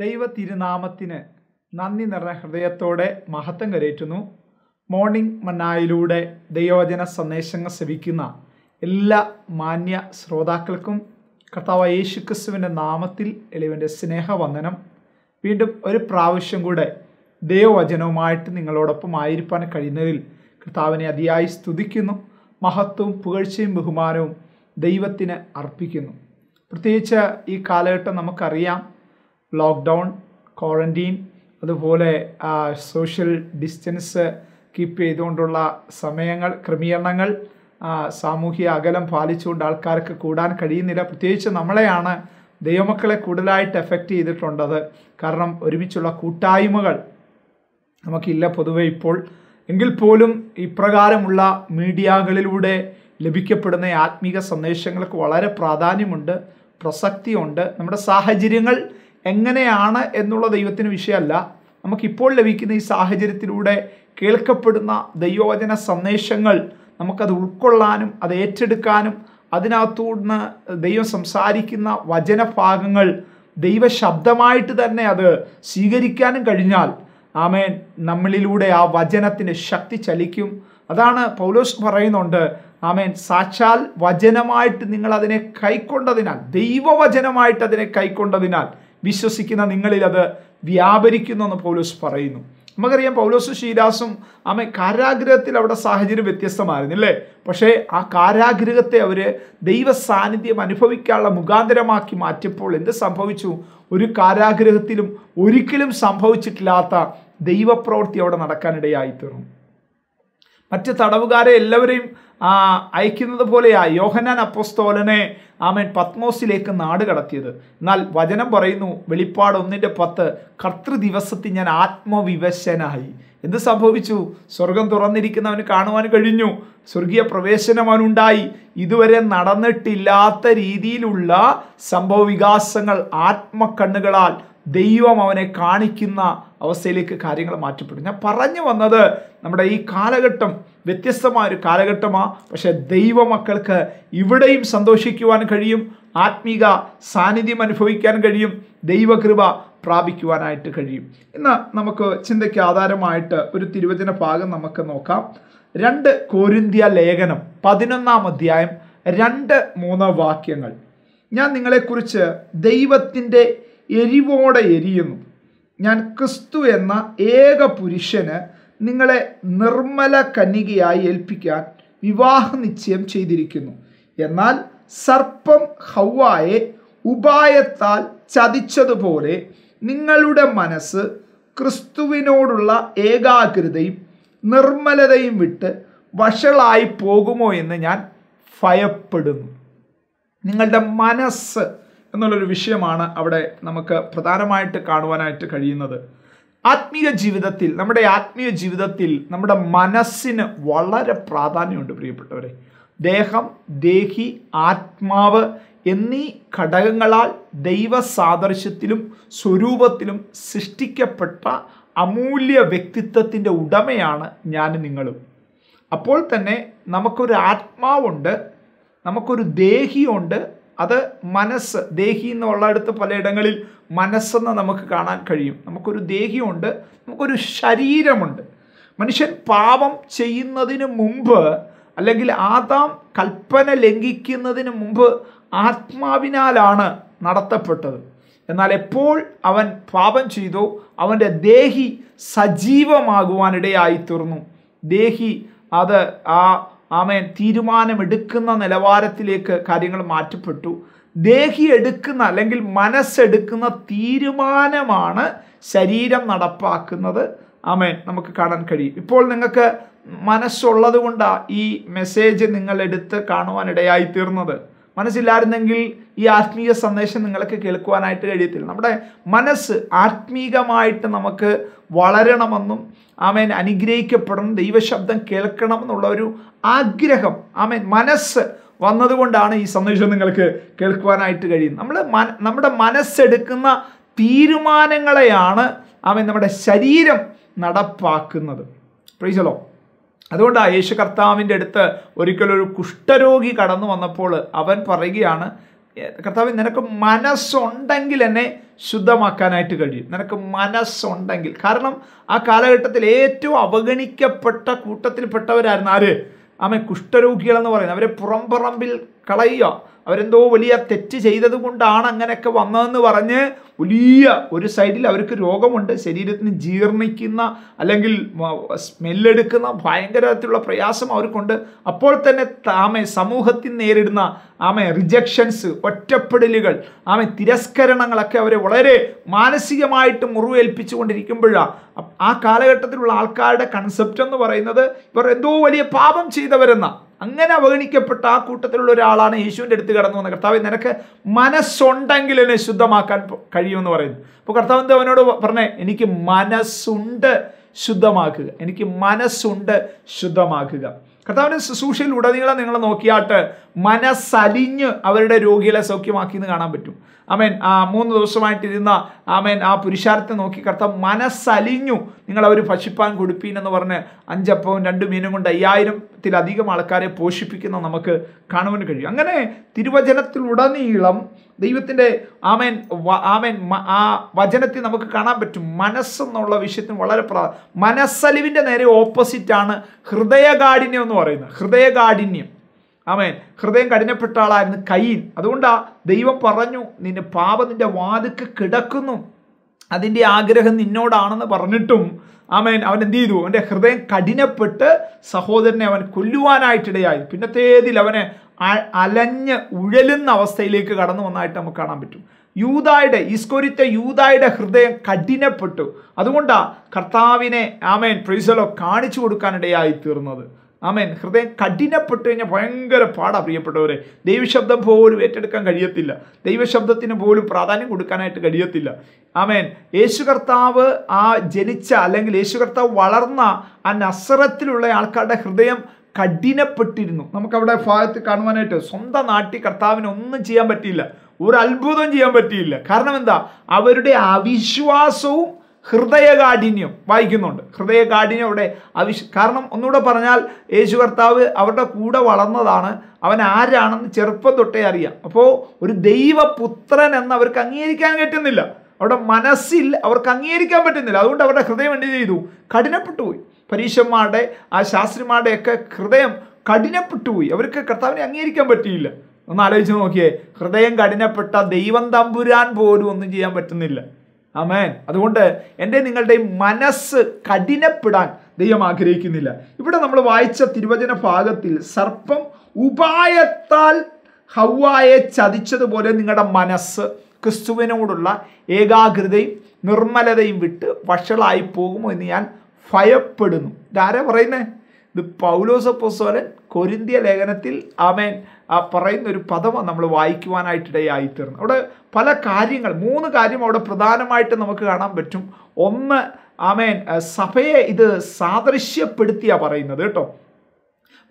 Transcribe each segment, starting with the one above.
ദൈവ തിരുനാമത്തിന് നന്ദി നിറഞ്ഞ ഹൃദയത്തോടെ മഹത്വം കരയറ്റുന്നു മോർണിംഗ് മണ്ണായിലൂടെ ദൈവവചന സന്ദേശങ്ങൾ ശ്രവിക്കുന്ന എല്ലാ മാന്യ ശ്രോതാക്കൾക്കും കർത്താവ് ക്രിസ്തുവിൻ്റെ നാമത്തിൽ എളിവൻ്റെ സ്നേഹവന്ദനം വീണ്ടും ഒരു പ്രാവശ്യം കൂടെ ദൈവവചനവുമായിട്ട് നിങ്ങളോടൊപ്പം ആയിരിക്കാൻ കഴിയുന്നതിൽ കർത്താവിനെ അതിയായി സ്തുതിക്കുന്നു മഹത്വവും പുകഴ്ചയും ബഹുമാനവും ദൈവത്തിന് അർപ്പിക്കുന്നു പ്രത്യേകിച്ച് ഈ കാലഘട്ടം നമുക്കറിയാം ലോക്ക്ഡൗൺ ക്വാറൻറ്റീൻ അതുപോലെ സോഷ്യൽ ഡിസ്റ്റൻസ് കീപ്പ് ചെയ്തുകൊണ്ടുള്ള സമയങ്ങൾ ക്രമീകരണങ്ങൾ സാമൂഹിക അകലം പാലിച്ചുകൊണ്ട് ആൾക്കാർക്ക് കൂടാൻ കഴിയുന്നില്ല പ്രത്യേകിച്ച് നമ്മളെയാണ് ദൈവമക്കളെ കൂടുതലായിട്ട് എഫക്റ്റ് ചെയ്തിട്ടുണ്ടത് കാരണം ഒരുമിച്ചുള്ള കൂട്ടായ്മകൾ നമുക്കില്ല പൊതുവെ ഇപ്പോൾ എങ്കിൽ പോലും ഇപ്രകാരമുള്ള മീഡിയകളിലൂടെ ലഭിക്കപ്പെടുന്ന ആത്മീക സന്ദേശങ്ങൾക്ക് വളരെ പ്രാധാന്യമുണ്ട് പ്രസക്തിയുണ്ട് നമ്മുടെ സാഹചര്യങ്ങൾ എങ്ങനെയാണ് എന്നുള്ള ദൈവത്തിന് വിഷയമല്ല നമുക്കിപ്പോൾ ലഭിക്കുന്ന ഈ സാഹചര്യത്തിലൂടെ കേൾക്കപ്പെടുന്ന ദൈവവചന സന്ദേശങ്ങൾ നമുക്കത് ഉൾക്കൊള്ളാനും അത് ഏറ്റെടുക്കാനും അതിനകത്തുനിന്ന് ദൈവം സംസാരിക്കുന്ന വചനഭാഗങ്ങൾ ദൈവശബ്ദമായിട്ട് തന്നെ അത് സ്വീകരിക്കാനും കഴിഞ്ഞാൽ ആമേൻ നമ്മളിലൂടെ ആ വചനത്തിൻ്റെ ശക്തി ചലിക്കും അതാണ് പൗലോസ് പറയുന്നുണ്ട് ആമേൻ സാക്ഷാൽ വചനമായിട്ട് നിങ്ങൾ അതിനെ കൈക്കൊണ്ടതിനാൽ ദൈവവചനമായിട്ട് അതിനെ കൈക്കൊണ്ടതിനാൽ വിശ്വസിക്കുന്ന നിങ്ങളിൽ അത് വ്യാപരിക്കുന്നു എന്ന് പൗലോസ് പറയുന്നു നമുക്കറിയാം പൗലോസും ഷീലാസും ആമെ കാരാഗ്രഹത്തിൽ അവിടെ സാഹചര്യം വ്യത്യസ്തമായിരുന്നു അല്ലേ പക്ഷേ ആ കാരാഗ്രഹത്തെ അവർ ദൈവ സാന്നിധ്യം അനുഭവിക്കാനുള്ള മുഖാന്തരമാക്കി മാറ്റിയപ്പോൾ എന്ത് സംഭവിച്ചു ഒരു കാരാഗ്രഹത്തിലും ഒരിക്കലും സംഭവിച്ചിട്ടില്ലാത്ത ദൈവപ്രവൃത്തി അവിടെ നടക്കാനിടയായി തീർന്നു മറ്റ് തടവുകാരെ എല്ലാവരെയും അയക്കുന്നത് പോലെയാ യോഹനാൻ അപ്പോസ്തോലനെ ആമൻ പത്മോസിലേക്ക് നാട് കടത്തിയത് എന്നാൽ വചനം പറയുന്നു വെളിപ്പാട് ഒന്നിൻ്റെ പത്ത് കർത്തൃ ദിവസത്തിൽ ഞാൻ ആത്മവിവശനായി എന്ത് സംഭവിച്ചു സ്വർഗം തുറന്നിരിക്കുന്നവന് കാണുവാൻ കഴിഞ്ഞു സ്വർഗീയ പ്രവേശനം അവനുണ്ടായി ഇതുവരെ നടന്നിട്ടില്ലാത്ത രീതിയിലുള്ള സംഭവ വികാസങ്ങൾ ആത്മക്കണ്ണുകളാൽ ദൈവം അവനെ കാണിക്കുന്ന അവസ്ഥയിലേക്ക് കാര്യങ്ങൾ മാറ്റപ്പെടും ഞാൻ പറഞ്ഞു വന്നത് നമ്മുടെ ഈ കാലഘട്ടം വ്യത്യസ്തമായ ഒരു കാലഘട്ടമാണ് പക്ഷേ ദൈവമക്കൾക്ക് ഇവിടെയും സന്തോഷിക്കുവാൻ കഴിയും ആത്മീക സാന്നിധ്യം അനുഭവിക്കാൻ കഴിയും ദൈവകൃപ പ്രാപിക്കുവാനായിട്ട് കഴിയും ഇന്ന് നമുക്ക് ചിന്തയ്ക്ക് ആധാരമായിട്ട് ഒരു തിരുവചന ഭാഗം നമുക്ക് നോക്കാം രണ്ട് കോരിന്ത്യ ലേഖനം പതിനൊന്നാം അധ്യായം രണ്ട് മൂന്ന് വാക്യങ്ങൾ ഞാൻ നിങ്ങളെക്കുറിച്ച് ദൈവത്തിൻ്റെ എരിവോടെ എരിയുന്നു ഞാൻ ക്രിസ്തു എന്ന ഏക പുരുഷന് നിങ്ങളെ നിർമ്മല കന്യകയായി ഏൽപ്പിക്കാൻ വിവാഹ നിശ്ചയം ചെയ്തിരിക്കുന്നു എന്നാൽ സർപ്പം ഹൗവായെ ഉപായത്താൽ ചതിച്ചതുപോലെ നിങ്ങളുടെ മനസ്സ് ക്രിസ്തുവിനോടുള്ള ഏകാഗ്രതയും നിർമ്മലതയും വിട്ട് വഷളായി പോകുമോ എന്ന് ഞാൻ ഭയപ്പെടുന്നു നിങ്ങളുടെ മനസ്സ് എന്നുള്ളൊരു വിഷയമാണ് അവിടെ നമുക്ക് പ്രധാനമായിട്ട് കാണുവാനായിട്ട് കഴിയുന്നത് ആത്മീയ ജീവിതത്തിൽ നമ്മുടെ ആത്മീയ ജീവിതത്തിൽ നമ്മുടെ മനസ്സിന് വളരെ പ്രാധാന്യമുണ്ട് പ്രിയപ്പെട്ടവരെ ദേഹം ദേഹി ആത്മാവ് എന്നീ ഘടകങ്ങളാൽ ദൈവ സ്വരൂപത്തിലും സൃഷ്ടിക്കപ്പെട്ട അമൂല്യ വ്യക്തിത്വത്തിൻ്റെ ഉടമയാണ് ഞാൻ നിങ്ങളും അപ്പോൾ തന്നെ നമുക്കൊരു ആത്മാവുണ്ട് നമുക്കൊരു ദേഹിയുണ്ട് അത് മനസ്സ് ദേഹി എന്നുള്ളടുത്ത് പലയിടങ്ങളിൽ മനസ്സെന്ന് നമുക്ക് കാണാൻ കഴിയും നമുക്കൊരു ദേഹിയുണ്ട് നമുക്കൊരു ശരീരമുണ്ട് മനുഷ്യൻ പാപം ചെയ്യുന്നതിന് മുമ്പ് അല്ലെങ്കിൽ ആദാം കൽപ്പന ലംഘിക്കുന്നതിന് മുമ്പ് ആത്മാവിനാലാണ് നടത്തപ്പെട്ടത് എന്നാൽ എപ്പോൾ അവൻ പാപം ചെയ്തു അവൻ്റെ ദേഹി സജീവമാകുവാനിടയായി തീർന്നു ദേഹി അത് ആ ആമേൻ തീരുമാനമെടുക്കുന്ന നിലവാരത്തിലേക്ക് കാര്യങ്ങൾ മാറ്റപ്പെട്ടു ദേഹി എടുക്കുന്ന അല്ലെങ്കിൽ മനസ്സെടുക്കുന്ന തീരുമാനമാണ് ശരീരം നടപ്പാക്കുന്നത് ആമേൻ നമുക്ക് കാണാൻ കഴിയും ഇപ്പോൾ നിങ്ങൾക്ക് മനസ്സുള്ളത് കൊണ്ടാണ് ഈ മെസ്സേജ് നിങ്ങൾ എടുത്ത് കാണുവാനിടയായി തീർന്നത് മനസ്സില്ലായിരുന്നെങ്കിൽ ഈ ആത്മീയ സന്ദേശം നിങ്ങൾക്ക് കേൾക്കുവാനായിട്ട് കഴിയത്തില്ല നമ്മുടെ മനസ്സ് ആത്മീകമായിട്ട് നമുക്ക് വളരണമെന്നും ആമേൻ അനുഗ്രഹിക്കപ്പെടണം ദൈവശബ്ദം കേൾക്കണം എന്നുള്ള ഒരു ആഗ്രഹം ആമേൻ മനസ്സ് വന്നതുകൊണ്ടാണ് ഈ സന്ദേശം നിങ്ങൾക്ക് കേൾക്കുവാനായിട്ട് കഴിയുന്നത് നമ്മൾ നമ്മുടെ മനസ്സെടുക്കുന്ന തീരുമാനങ്ങളെയാണ് ആമേൻ നമ്മുടെ ശരീരം നടപ്പാക്കുന്നത് പ്രീസലോ അതുകൊണ്ടാണ് യേശു കർത്താവിൻ്റെ അടുത്ത് ഒരിക്കലൊരു കുഷ്ഠരോഗി കടന്നു വന്നപ്പോൾ അവൻ പറയുകയാണ് കർത്താവ് നിനക്ക് മനസ്സുണ്ടെങ്കിൽ എന്നെ ശുദ്ധമാക്കാനായിട്ട് കഴിയും നിനക്ക് മനസ്സുണ്ടെങ്കിൽ കാരണം ആ കാലഘട്ടത്തിൽ ഏറ്റവും അവഗണിക്കപ്പെട്ട കൂട്ടത്തിൽപ്പെട്ടവരായിരുന്നു ആര് ആമ കുഷ്ഠരോഗികളെന്ന് പറയുന്നത് അവരെ പുറംപറമ്പിൽ കളയുക അവരെന്തോ വലിയ തെറ്റ് ചെയ്തതുകൊണ്ടാണ് അങ്ങനെയൊക്കെ വന്നതെന്ന് പറഞ്ഞ് വലിയ ഒരു സൈഡിൽ അവർക്ക് രോഗമുണ്ട് ശരീരത്തിന് ജീർണിക്കുന്ന അല്ലെങ്കിൽ സ്മെല്ലെടുക്കുന്ന ഭയങ്കരത്തിലുള്ള പ്രയാസം അവർക്കുണ്ട് അപ്പോൾ തന്നെ ആമെ സമൂഹത്തിൽ നേരിടുന്ന ആമെ റിജക്ഷൻസ് ഒറ്റപ്പെടലുകൾ ആമെ തിരസ്കരണങ്ങളൊക്കെ അവരെ വളരെ മാനസികമായിട്ട് മുറിവേൽപ്പിച്ചുകൊണ്ടിരിക്കുമ്പോഴാണ് ആ കാലഘട്ടത്തിലുള്ള ആൾക്കാരുടെ കൺസെപ്റ്റ് എന്ന് പറയുന്നത് ഇവർ എന്തോ വലിയ പാപം ചെയ്തവരെന്നാണ് അങ്ങനെ അവഗണിക്കപ്പെട്ട ആ കൂട്ടത്തിലുള്ള ഒരാളാണ് യേശുവിൻ്റെ അടുത്ത് കടന്നു വന്ന കർത്താവ് നിനക്ക് മനസ്സുണ്ടെങ്കിൽ എന്നെ ശുദ്ധമാക്കാൻ കഴിയുമെന്ന് പറയുന്നു അപ്പോൾ കർത്താവ് എന്താ അവനോട് പറഞ്ഞേ എനിക്ക് മനസ്സുണ്ട് ശുദ്ധമാക്കുക എനിക്ക് മനസ്സുണ്ട് ശുദ്ധമാക്കുക കർത്താവിൻ്റെ ശുശ്രൂഷയിൽ ഉടനീളം നിങ്ങൾ നോക്കിയാട്ട് മനസ്സലിഞ്ഞ് അവരുടെ രോഗികളെ സൗഖ്യമാക്കിയെന്ന് കാണാൻ പറ്റും ആമേൻ ആ മൂന്ന് ദിവസമായിട്ടിരുന്ന ആമേൻ ആ പുരുഷാരത്തെ നോക്കി കർത്താവ് മനസ്സലിഞ്ഞു നിങ്ങളവർ പശിപ്പാൻ കൊടുപ്പീൻ എന്ന് പറഞ്ഞ് അഞ്ചപ്പവും രണ്ട് മീനും കൊണ്ട് അയ്യായിരത്തിലധികം ആൾക്കാരെ പോഷിപ്പിക്കുന്ന നമുക്ക് കാണുവാൻ കഴിയും അങ്ങനെ തിരുവചനത്തിലുടനീളം ദൈവത്തിൻ്റെ ആമേൻ ആമേൻ ആ വചനത്തിൽ നമുക്ക് കാണാൻ പറ്റും മനസ്സെന്നുള്ള വിഷയത്തിന് വളരെ പ്രാ മനസ്സലിവിൻ്റെ നേരെ ഓപ്പോസിറ്റാണ് ഹൃദയകാഠിന്യം എന്ന് പറയുന്നത് ഹൃദയകാഠിന്യം ആമേൻ ഹൃദയം കഠിനപ്പെട്ട ആളായിരുന്നു കയ്യിൽ അതുകൊണ്ടാ ദൈവം പറഞ്ഞു നിന്റെ പാപം നിന്റെ വാതുക്ക് കിടക്കുന്നു അതിൻ്റെ ആഗ്രഹം നിന്നോടാണെന്ന് പറഞ്ഞിട്ടും ആമേൻ അവൻ എന്ത് ചെയ്തു അവൻ്റെ ഹൃദയം കഠിനപ്പെട്ട് സഹോദരനെ അവൻ കൊല്ലുവാനായിട്ടിടയായി പിന്നത്തേതിൽ അവനെ അലഞ്ഞ് ഉഴലുന്ന അവസ്ഥയിലേക്ക് കടന്നു വന്നതായിട്ട് നമുക്ക് കാണാൻ പറ്റും യൂതായുടെ ഈസ്കോരിത്തെ യൂതായുടെ ഹൃദയം കഠിനപ്പെട്ടു അതുകൊണ്ടാ കർത്താവിനെ ആമേൻ പ്രീസലോ കാണിച്ചു കൊടുക്കാനിടയായി തീർന്നത് ആമേൻ ഹൃദയം കഠിനപ്പെട്ടു കഴിഞ്ഞാൽ ഭയങ്കര പാടാ പ്രിയപ്പെട്ടവരെ ദൈവശബ്ദം പോലും ഏറ്റെടുക്കാൻ കഴിയത്തില്ല ദൈവശബ്ദത്തിന് പോലും പ്രാധാന്യം കൊടുക്കാനായിട്ട് കഴിയത്തില്ല ആമേൻ യേശു കർത്താവ് ആ ജനിച്ച അല്ലെങ്കിൽ യേശു കർത്താവ് വളർന്ന ആ നസറത്തിലുള്ള ആൾക്കാരുടെ ഹൃദയം കഠിനപ്പെട്ടിരുന്നു നമുക്കവിടെ ഭാഗത്ത് കാണുവാനായിട്ട് സ്വന്തം നാട്ടിൽ കർത്താവിന് ഒന്നും ചെയ്യാൻ പറ്റിയില്ല ഒരു അത്ഭുതം ചെയ്യാൻ പറ്റിയില്ല കാരണം എന്താ അവരുടെ അവിശ്വാസവും ഹൃദയകാഠിന്യം വായിക്കുന്നുണ്ട് ഹൃദയകാഠിന്യം അവിടെ അവിശ് കാരണം ഒന്നുകൂടെ പറഞ്ഞാൽ യേശു കർത്താവ് അവരുടെ കൂടെ വളർന്നതാണ് അവൻ ആരാണെന്ന് ചെറുപ്പം തൊട്ടേ അറിയാം അപ്പോൾ ഒരു ദൈവപുത്രൻ എന്ന് അവർക്ക് അംഗീകരിക്കാൻ കിട്ടുന്നില്ല അവരുടെ മനസ്സിൽ അവർക്ക് അംഗീകരിക്കാൻ പറ്റുന്നില്ല അതുകൊണ്ട് അവരുടെ ഹൃദയം എന്ത് ചെയ്തു കഠിനപ്പെട്ടു പോയി പരീശന്മാരുടെ ആ ശാസ്ത്രിമാരുടെയൊക്കെ ഹൃദയം പോയി അവർക്ക് കർത്താവിനെ അംഗീകരിക്കാൻ പറ്റിയില്ല ഒന്ന് ആലോചിച്ച് നോക്കിയേ ഹൃദയം കഠിനപ്പെട്ട ദൈവം തമ്പുരാൻ പോലും ഒന്നും ചെയ്യാൻ പറ്റുന്നില്ല ആമേൻ അതുകൊണ്ട് എൻ്റെ നിങ്ങളുടെ മനസ്സ് കഠിനപ്പെടാൻ ദൈവം ആഗ്രഹിക്കുന്നില്ല ഇവിടെ നമ്മൾ വായിച്ച തിരുവചന ഭാഗത്തിൽ സർപ്പം ഉപായത്താൽ ഹൗവായെ ചതിച്ചതുപോലെ നിങ്ങളുടെ മനസ്സ് ക്രിസ്തുവിനോടുള്ള ഏകാഗ്രതയും നിർമ്മലതയും വിട്ട് വഷളായി പോകുമോ എന്ന് ഞാൻ ഭയപ്പെടുന്നു ഇതാരാ പറയുന്നേ ഇത് പൗലോസപ്പോസോലൻ കൊരിന്തിയ ലേഖനത്തിൽ ആമേൻ ആ പറയുന്ന ഒരു പദമാണ് നമ്മൾ വായിക്കുവാനായിട്ടിടയായി തീർന്നു അവിടെ പല കാര്യങ്ങൾ മൂന്ന് കാര്യം അവിടെ പ്രധാനമായിട്ട് നമുക്ക് കാണാൻ പറ്റും ഒന്ന് ആമേൻ സഭയെ ഇത് സാദൃശ്യപ്പെടുത്തിയാണ് പറയുന്നത് കേട്ടോ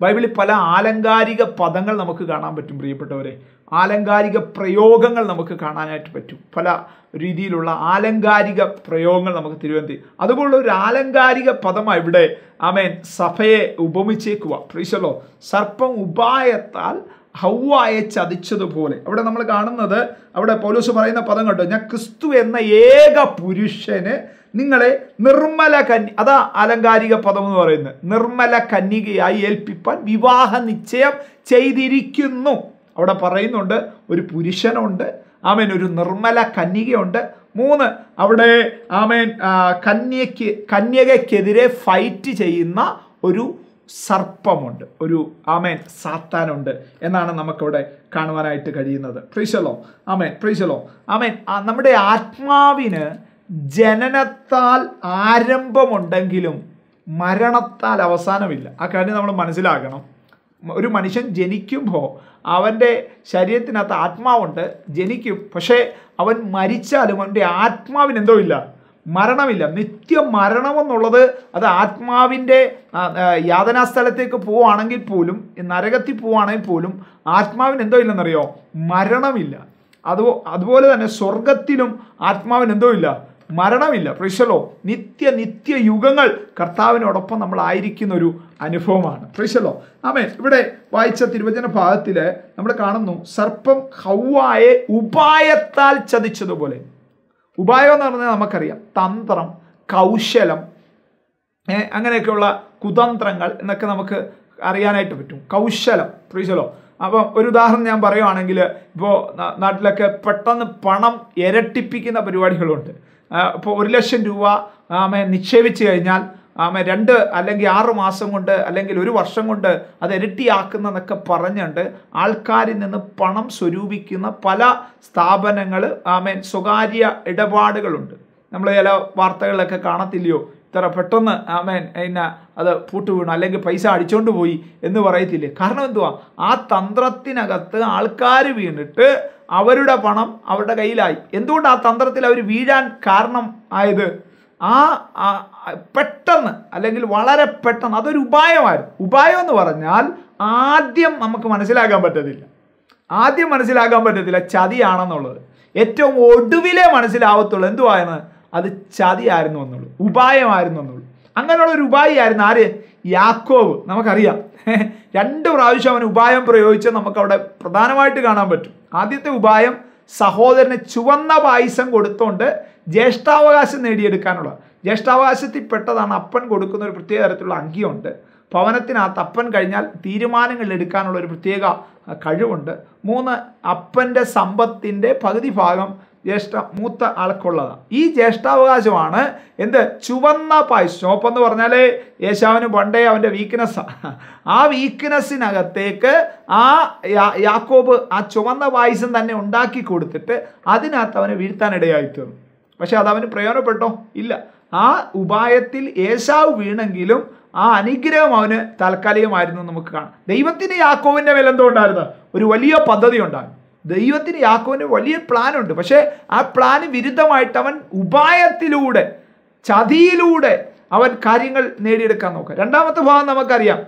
ബൈബിളിൽ പല ആലങ്കാരിക പദങ്ങൾ നമുക്ക് കാണാൻ പറ്റും പ്രിയപ്പെട്ടവരെ ആലങ്കാരിക പ്രയോഗങ്ങൾ നമുക്ക് കാണാനായിട്ട് പറ്റും പല രീതിയിലുള്ള ആലങ്കാരിക പ്രയോഗങ്ങൾ നമുക്ക് തിരുവനന്തപുരം അതുപോലുള്ള ഒരു ആലങ്കാരിക പദമാണ് ഇവിടെ ആമേൻ സഭയെ ഉപമിച്ചേക്കുക പ്രീശലോ സർപ്പം ഉപായത്താൽ ഹൗവായെ ചതിച്ചതുപോലെ അവിടെ നമ്മൾ കാണുന്നത് അവിടെ പോലീസ് പറയുന്ന പദം കേട്ടോ ഞാൻ ക്രിസ്തു എന്ന ഏക പുരുഷന് നിങ്ങളെ നിർമ്മല കന്യ അതാ അലങ്കാരിക പദം എന്ന് പറയുന്നത് നിർമ്മല കന്യകയായി ഏൽപ്പിപ്പാൻ വിവാഹ നിശ്ചയം ചെയ്തിരിക്കുന്നു അവിടെ പറയുന്നുണ്ട് ഒരു പുരുഷനുണ്ട് ആമേൻ ഒരു നിർമ്മല കന്യകയുണ്ട് മൂന്ന് അവിടെ ആമേൻ കന്യക്ക് കന്യകയ്ക്കെതിരെ ഫൈറ്റ് ചെയ്യുന്ന ഒരു സർപ്പമുണ്ട് ഒരു ആമേൻ സാത്താനുണ്ട് എന്നാണ് നമുക്കിവിടെ കാണുവാനായിട്ട് കഴിയുന്നത് പ്രീശലോ ആമേൻ പ്രീശലോ ആമേൻ നമ്മുടെ ആത്മാവിന് ജനനത്താൽ ആരംഭമുണ്ടെങ്കിലും മരണത്താൽ അവസാനമില്ല ആ കാര്യം നമ്മൾ മനസ്സിലാക്കണം ഒരു മനുഷ്യൻ ജനിക്കുമ്പോൾ അവൻ്റെ ശരീരത്തിനകത്ത് ആത്മാവുണ്ട് ജനിക്കും പക്ഷേ അവൻ മരിച്ചാലും അവൻ്റെ ആത്മാവിന് എന്തോ ഇല്ല മരണമില്ല നിത്യ മരണമെന്നുള്ളത് അത് ആത്മാവിൻ്റെ യാതനാസ്ഥലത്തേക്ക് പോവുകയാണെങ്കിൽ പോലും നരകത്തിൽ പോവുകയാണെങ്കിൽ പോലും ആത്മാവിന് എന്തോ ഇല്ലെന്നറിയോ മരണമില്ല അതുപോലെ തന്നെ സ്വർഗത്തിലും ആത്മാവിന് എന്തോ ഇല്ല മരണമില്ല പ്രിശലോ നിത്യ നിത്യ യുഗങ്ങൾ കർത്താവിനോടൊപ്പം ആയിരിക്കുന്ന ഒരു അനുഭവമാണ് പ്രിശലോ ആമേ ഇവിടെ വായിച്ച തിരുവചന ഭാഗത്തിൽ നമ്മൾ കാണുന്നു സർപ്പം ഹൗവായെ ഉപായത്താൽ ചതിച്ചതുപോലെ ഉപായം എന്ന് പറഞ്ഞാൽ നമുക്കറിയാം തന്ത്രം കൗശലം അങ്ങനെയൊക്കെയുള്ള കുതന്ത്രങ്ങൾ എന്നൊക്കെ നമുക്ക് അറിയാനായിട്ട് പറ്റും കൗശലം പ്രിശലോ അപ്പം ഒരു ഉദാഹരണം ഞാൻ പറയുവാണെങ്കിൽ ഇപ്പോൾ നാട്ടിലൊക്കെ പെട്ടെന്ന് പണം ഇരട്ടിപ്പിക്കുന്ന പരിപാടികളുണ്ട് ഇപ്പോൾ ഒരു ലക്ഷം രൂപ ആമേ നിക്ഷേപിച്ച് കഴിഞ്ഞാൽ ആമേ രണ്ട് അല്ലെങ്കിൽ ആറ് മാസം കൊണ്ട് അല്ലെങ്കിൽ ഒരു വർഷം കൊണ്ട് അത് ഇരട്ടിയാക്കുന്നതൊക്കെ പറഞ്ഞുകൊണ്ട് ആൾക്കാരിൽ നിന്ന് പണം സ്വരൂപിക്കുന്ന പല സ്ഥാപനങ്ങൾ ആമേൻ സ്വകാര്യ ഇടപാടുകളുണ്ട് നമ്മൾ ചില വാർത്തകളിലൊക്കെ കാണത്തില്ലയോ ഇത്ര പെട്ടെന്ന് ആമേൻ പിന്നെ അത് പൂട്ട് വീണു അല്ലെങ്കിൽ പൈസ അടിച്ചോണ്ട് പോയി എന്ന് പറയത്തില്ലേ കാരണം എന്തുവാ ആ തന്ത്രത്തിനകത്ത് ആൾക്കാർ വീണിട്ട് അവരുടെ പണം അവരുടെ കയ്യിലായി എന്തുകൊണ്ട് ആ തന്ത്രത്തിൽ അവർ വീഴാൻ കാരണം ആയത് ആ പെട്ടെന്ന് അല്ലെങ്കിൽ വളരെ പെട്ടെന്ന് അതൊരു ഉപായമായിരുന്നു ഉപായം എന്ന് പറഞ്ഞാൽ ആദ്യം നമുക്ക് മനസ്സിലാക്കാൻ പറ്റത്തില്ല ആദ്യം മനസ്സിലാക്കാൻ പറ്റത്തില്ല ചതിയാണെന്നുള്ളത് ഏറ്റവും ഒടുവിലേ മനസ്സിലാവത്തുള്ളൂ എന്തുവായെന്ന് അത് ചതിയായിരുന്നു എന്നുള്ളൂ ഉപായമായിരുന്നു എന്നുള്ളൂ അങ്ങനെയുള്ള ഒരു ഉപായിയായിരുന്നു ആര് യാക്കോവ് നമുക്കറിയാം രണ്ട് പ്രാവശ്യം അവൻ ഉപായം പ്രയോഗിച്ച് നമുക്കവിടെ പ്രധാനമായിട്ട് കാണാൻ പറ്റും ആദ്യത്തെ ഉപായം സഹോദരന് ചുവന്ന പായസം കൊടുത്തോണ്ട് ജ്യേഷ്ഠാവകാശം നേടിയെടുക്കാനുള്ള ജ്യേഷ്ഠാവകാശത്തിൽ പെട്ടതാണ് അപ്പൻ കൊടുക്കുന്ന ഒരു പ്രത്യേക തരത്തിലുള്ള അങ്കിയുണ്ട് ഭവനത്തിനകത്ത് അപ്പൻ കഴിഞ്ഞാൽ തീരുമാനങ്ങൾ എടുക്കാനുള്ള ഒരു പ്രത്യേക കഴിവുണ്ട് മൂന്ന് അപ്പൻ്റെ സമ്പത്തിൻ്റെ പകുതി ഭാഗം ജ്യേഷ്ഠ മൂത്ത ആൾക്കുള്ളതാണ് ഈ ജ്യേഷ്ഠാവകാശമാണ് എന്ത് ചുവന്ന പായസം ചുവപ്പ് എന്ന് പറഞ്ഞാൽ യേശാവിന് പണ്ടേ അവൻ്റെ വീക്ക്നെസ്സാണ് ആ വീക്ക്നെസ്സിനകത്തേക്ക് ആ യാക്കോബ് ആ ചുവന്ന പായസം തന്നെ ഉണ്ടാക്കി കൊടുത്തിട്ട് അതിനകത്ത് അവനെ വീഴ്ത്താനിടയായി തീർന്നു പക്ഷെ അത് അവന് പ്രയോജനപ്പെട്ടോ ഇല്ല ആ ഉപായത്തിൽ യേശാവ് വീണെങ്കിലും ആ അനുഗ്രഹം അവന് താൽക്കാലികമായിരുന്നു നമുക്ക് കാണാം ദൈവത്തിന് യാക്കോവിൻ്റെ മേലെന്തോ ഉണ്ടായിരുന്നു ഒരു വലിയ പദ്ധതി ഉണ്ടായിരുന്നു ദൈവത്തിന് യാക്കോവിന് വലിയ പ്ലാനുണ്ട് പക്ഷേ ആ പ്ലാന് വിരുദ്ധമായിട്ട് അവൻ ഉപായത്തിലൂടെ ചതിയിലൂടെ അവൻ കാര്യങ്ങൾ നേടിയെടുക്കാൻ നോക്കുക രണ്ടാമത്തെ ഭാഗം നമുക്കറിയാം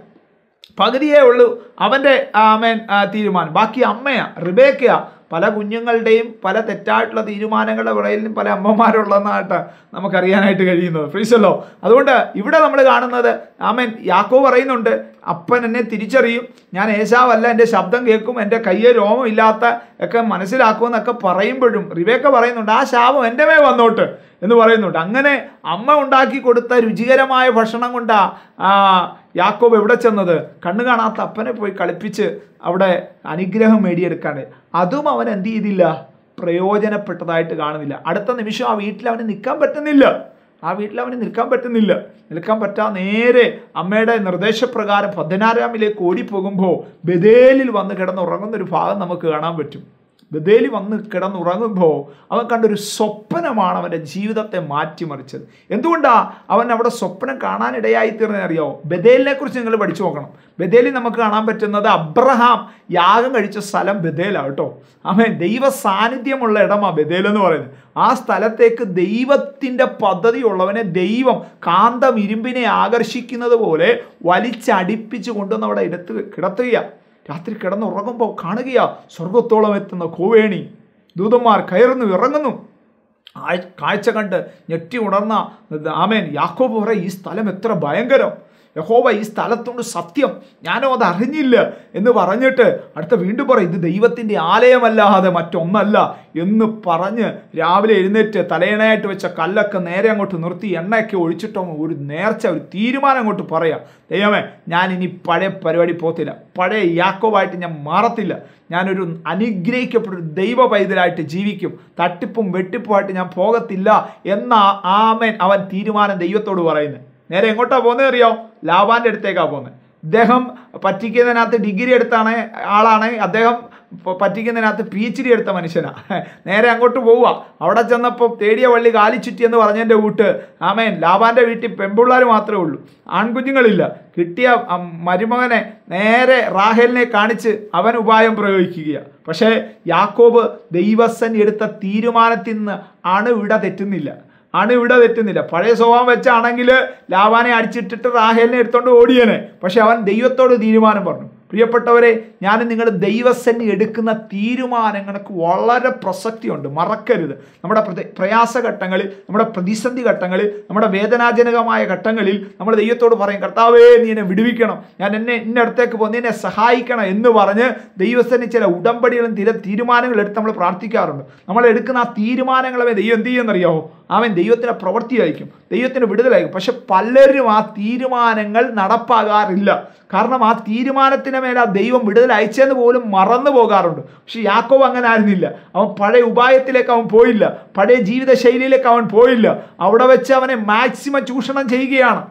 പകുതിയേ ഉള്ളൂ അവൻ്റെ ആമേൻ തീരുമാനം ബാക്കി അമ്മയാണ് റിബേക്കയാ പല കുഞ്ഞുങ്ങളുടെയും പല തെറ്റായിട്ടുള്ള തീരുമാനങ്ങളുടെ പുറയിലും പല അമ്മമാരുള്ളതെന്നായിട്ട് നമുക്കറിയാനായിട്ട് കഴിയുന്നത് ഫ്രീസല്ലോ അതുകൊണ്ട് ഇവിടെ നമ്മൾ കാണുന്നത് ആമേൻ യാക്കോ പറയുന്നുണ്ട് അപ്പൻ എന്നെ തിരിച്ചറിയും ഞാൻ ഏശാവല്ല എൻ്റെ ശബ്ദം കേൾക്കും എൻ്റെ കയ്യെ രോമമില്ലാത്ത ഒക്കെ മനസ്സിലാക്കുമെന്നൊക്കെ പറയുമ്പോഴും റിവേക്ക പറയുന്നുണ്ട് ആ ശാപം എൻ്റെ മേ വന്നോട്ട് എന്ന് പറയുന്നുണ്ട് അങ്ങനെ അമ്മ ഉണ്ടാക്കി കൊടുത്ത രുചികരമായ ഭക്ഷണം കൊണ്ടാ യാക്കോബ് എവിടെ ചെന്നത് കണ്ണു കാണാത്ത അപ്പനെ പോയി കളിപ്പിച്ച് അവിടെ അനുഗ്രഹം മേടിയെടുക്കാണ് അതും അവൻ എന്ത് ചെയ്തില്ല പ്രയോജനപ്പെട്ടതായിട്ട് കാണുന്നില്ല അടുത്ത നിമിഷം ആ വീട്ടിൽ അവന് നിൽക്കാൻ പറ്റുന്നില്ല ആ വീട്ടിൽ അവന് നിൽക്കാൻ പറ്റുന്നില്ല നിൽക്കാൻ പറ്റാ നേരെ അമ്മയുടെ നിർദ്ദേശപ്രകാരം പതിനാറാമിലേക്ക് ഓടിപ്പോകുമ്പോൾ ബദേലിൽ വന്ന് കിടന്നുറങ്ങുന്ന ഒരു ഭാഗം നമുക്ക് കാണാൻ പറ്റും ബദേലി വന്ന് കിടന്നുറങ്ങുമ്പോൾ അവൻ കണ്ടൊരു സ്വപ്നമാണ് അവൻ്റെ ജീവിതത്തെ മാറ്റിമറിച്ചത് എന്തുകൊണ്ടാണ് അവൻ അവിടെ സ്വപ്നം കാണാനിടയായി തീർന്നറിയോ ബദേലിനെ കുറിച്ച് നിങ്ങൾ പഠിച്ചു നോക്കണം ബദേലി നമുക്ക് കാണാൻ പറ്റുന്നത് അബ്രഹാം യാഗം കഴിച്ച സ്ഥലം ബദേലാണ് കേട്ടോ അവൻ ദൈവ സാന്നിധ്യമുള്ള ഇടമാണ് ബദേൽ എന്ന് പറയുന്നത് ആ സ്ഥലത്തേക്ക് ദൈവത്തിൻ്റെ പദ്ധതിയുള്ളവനെ ദൈവം കാന്തം ഇരുമ്പിനെ ആകർഷിക്കുന്നത് പോലെ വലിച്ചടിപ്പിച്ച് കൊണ്ടുവന്ന് അവിടെ എടുത്ത് കിടത്തുകയാണ് രാത്രി കിടന്നുറങ്ങുമ്പോൾ കാണുകയാ സ്വർഗത്തോളം എത്തുന്ന കോവേണി ദൂതന്മാർ കയറുന്നു ഇറങ്ങുന്നു കാഴ്ച കണ്ട് ഞെട്ടി ഉണർന്ന ആമേൻ യാക്കോബ് പറയും ഈ സ്ഥലം എത്ര ഭയങ്കരം യഹോവ ഈ സ്ഥലത്തുണ്ട് സത്യം ഞാനോ അത് അറിഞ്ഞില്ല എന്ന് പറഞ്ഞിട്ട് അടുത്ത വീണ്ടും പറയും ഇത് ദൈവത്തിൻ്റെ ആലയമല്ലാതെ മറ്റൊന്നല്ല എന്ന് പറഞ്ഞ് രാവിലെ എഴുന്നേറ്റ് തലയണയായിട്ട് വെച്ച കല്ലൊക്കെ നേരെ അങ്ങോട്ട് നിർത്തി എണ്ണയൊക്കെ ഒഴിച്ചിട്ടോ ഒരു നേർച്ച ഒരു തീരുമാനം അങ്ങോട്ട് പറയാം ദൈവമേ ഞാൻ ഇനി പഴയ പരിപാടി പോത്തില്ല പഴയ യാക്കോവായിട്ട് ഞാൻ മാറത്തില്ല ഞാനൊരു അനുഗ്രഹിക്കപ്പെട്ടൊരു ദൈവ പൈതലായിട്ട് ജീവിക്കും തട്ടിപ്പും വെട്ടിപ്പുമായിട്ട് ഞാൻ പോകത്തില്ല എന്ന ആമേൻ അവൻ തീരുമാനം ദൈവത്തോട് പറയുന്നത് നേരെ എങ്ങോട്ടാണ് പോകുന്നത് അറിയോ ലാബാൻ്റെ അടുത്തേക്കാണ് പോകുന്നത് അദ്ദേഹം പറ്റിക്കുന്നതിനകത്ത് ഡിഗ്രി എടുത്താണ് ആളാണ് അദ്ദേഹം പറ്റിക്കുന്നതിനകത്ത് പി എച്ച് ഡി എടുത്ത മനുഷ്യനാണ് നേരെ അങ്ങോട്ട് പോവുക അവിടെ ചെന്നപ്പോൾ തേടിയ വള്ളി ചുറ്റി എന്ന് പറഞ്ഞതിൻ്റെ വീട്ട് ആമേൻ ലാബാൻ്റെ വീട്ടിൽ പെൺപിള്ളേർ മാത്രമേ ഉള്ളൂ ആൺകുഞ്ഞുങ്ങളില്ല കിട്ടിയ മരുമകനെ നേരെ റാഹേലിനെ കാണിച്ച് അവൻ ഉപായം പ്രയോഗിക്കുകയാണ് പക്ഷേ യാക്കോബ് ദൈവസൻ എടുത്ത തീരുമാനത്തിൽ നിന്ന് അണുവിട തെറ്റുന്നില്ല ആണ് ഇവിടെ തെറ്റുന്നില്ല പഴയ സ്വഭാവം വെച്ചാണെങ്കിൽ ലാവാനെ അടിച്ചിട്ടിട്ട് റാഹേലിനെ എടുത്തോണ്ട് ഓടിയനെ പക്ഷെ അവൻ ദൈവത്തോട് തീരുമാനം പറഞ്ഞു പ്രിയപ്പെട്ടവരെ ഞാൻ നിങ്ങൾ ദൈവസന്നി എടുക്കുന്ന തീരുമാനങ്ങൾക്ക് വളരെ പ്രസക്തിയുണ്ട് മറക്കരുത് നമ്മുടെ പ്രയാസഘട്ടങ്ങളിൽ നമ്മുടെ പ്രതിസന്ധി ഘട്ടങ്ങളിൽ നമ്മുടെ വേദനാജനകമായ ഘട്ടങ്ങളിൽ നമ്മൾ ദൈവത്തോട് പറയും കർത്താവേ നീ എന്നെ വിടുവിക്കണം ഞാൻ എന്നെ എന്നെ അടുത്തേക്ക് പോകുന്ന എന്നെ സഹായിക്കണം എന്ന് പറഞ്ഞ് ദൈവസന്നി ചില ഉടമ്പടികളും ചില തീരുമാനങ്ങളും എടുത്ത് നമ്മൾ പ്രാർത്ഥിക്കാറുണ്ട് നമ്മൾ എടുക്കുന്ന ആ തീരുമാനങ്ങളെ ദൈവം എന്ത് ചെയ്യുമെന്നറിയാമോ അവൻ ദൈവത്തിൻ്റെ പ്രവൃത്തിയായിരിക്കും ദൈവത്തിന് വിടുതലായിരിക്കും പക്ഷെ പലരും ആ തീരുമാനങ്ങൾ നടപ്പാകാറില്ല കാരണം ആ തീരുമാനത്തിന് മേലെ ആ ദൈവം വിടുതൽ അയച്ചെന്ന് പോലും മറന്നു പോകാറുണ്ട് പക്ഷെ യാക്കോവ് അങ്ങനെ ആയിരുന്നില്ല അവൻ പഴയ ഉപായത്തിലേക്ക് അവൻ പോയില്ല പഴയ ജീവിത ശൈലിയിലേക്ക് അവൻ പോയില്ല അവിടെ വെച്ച് അവനെ മാക്സിമം ചൂഷണം ചെയ്യുകയാണ്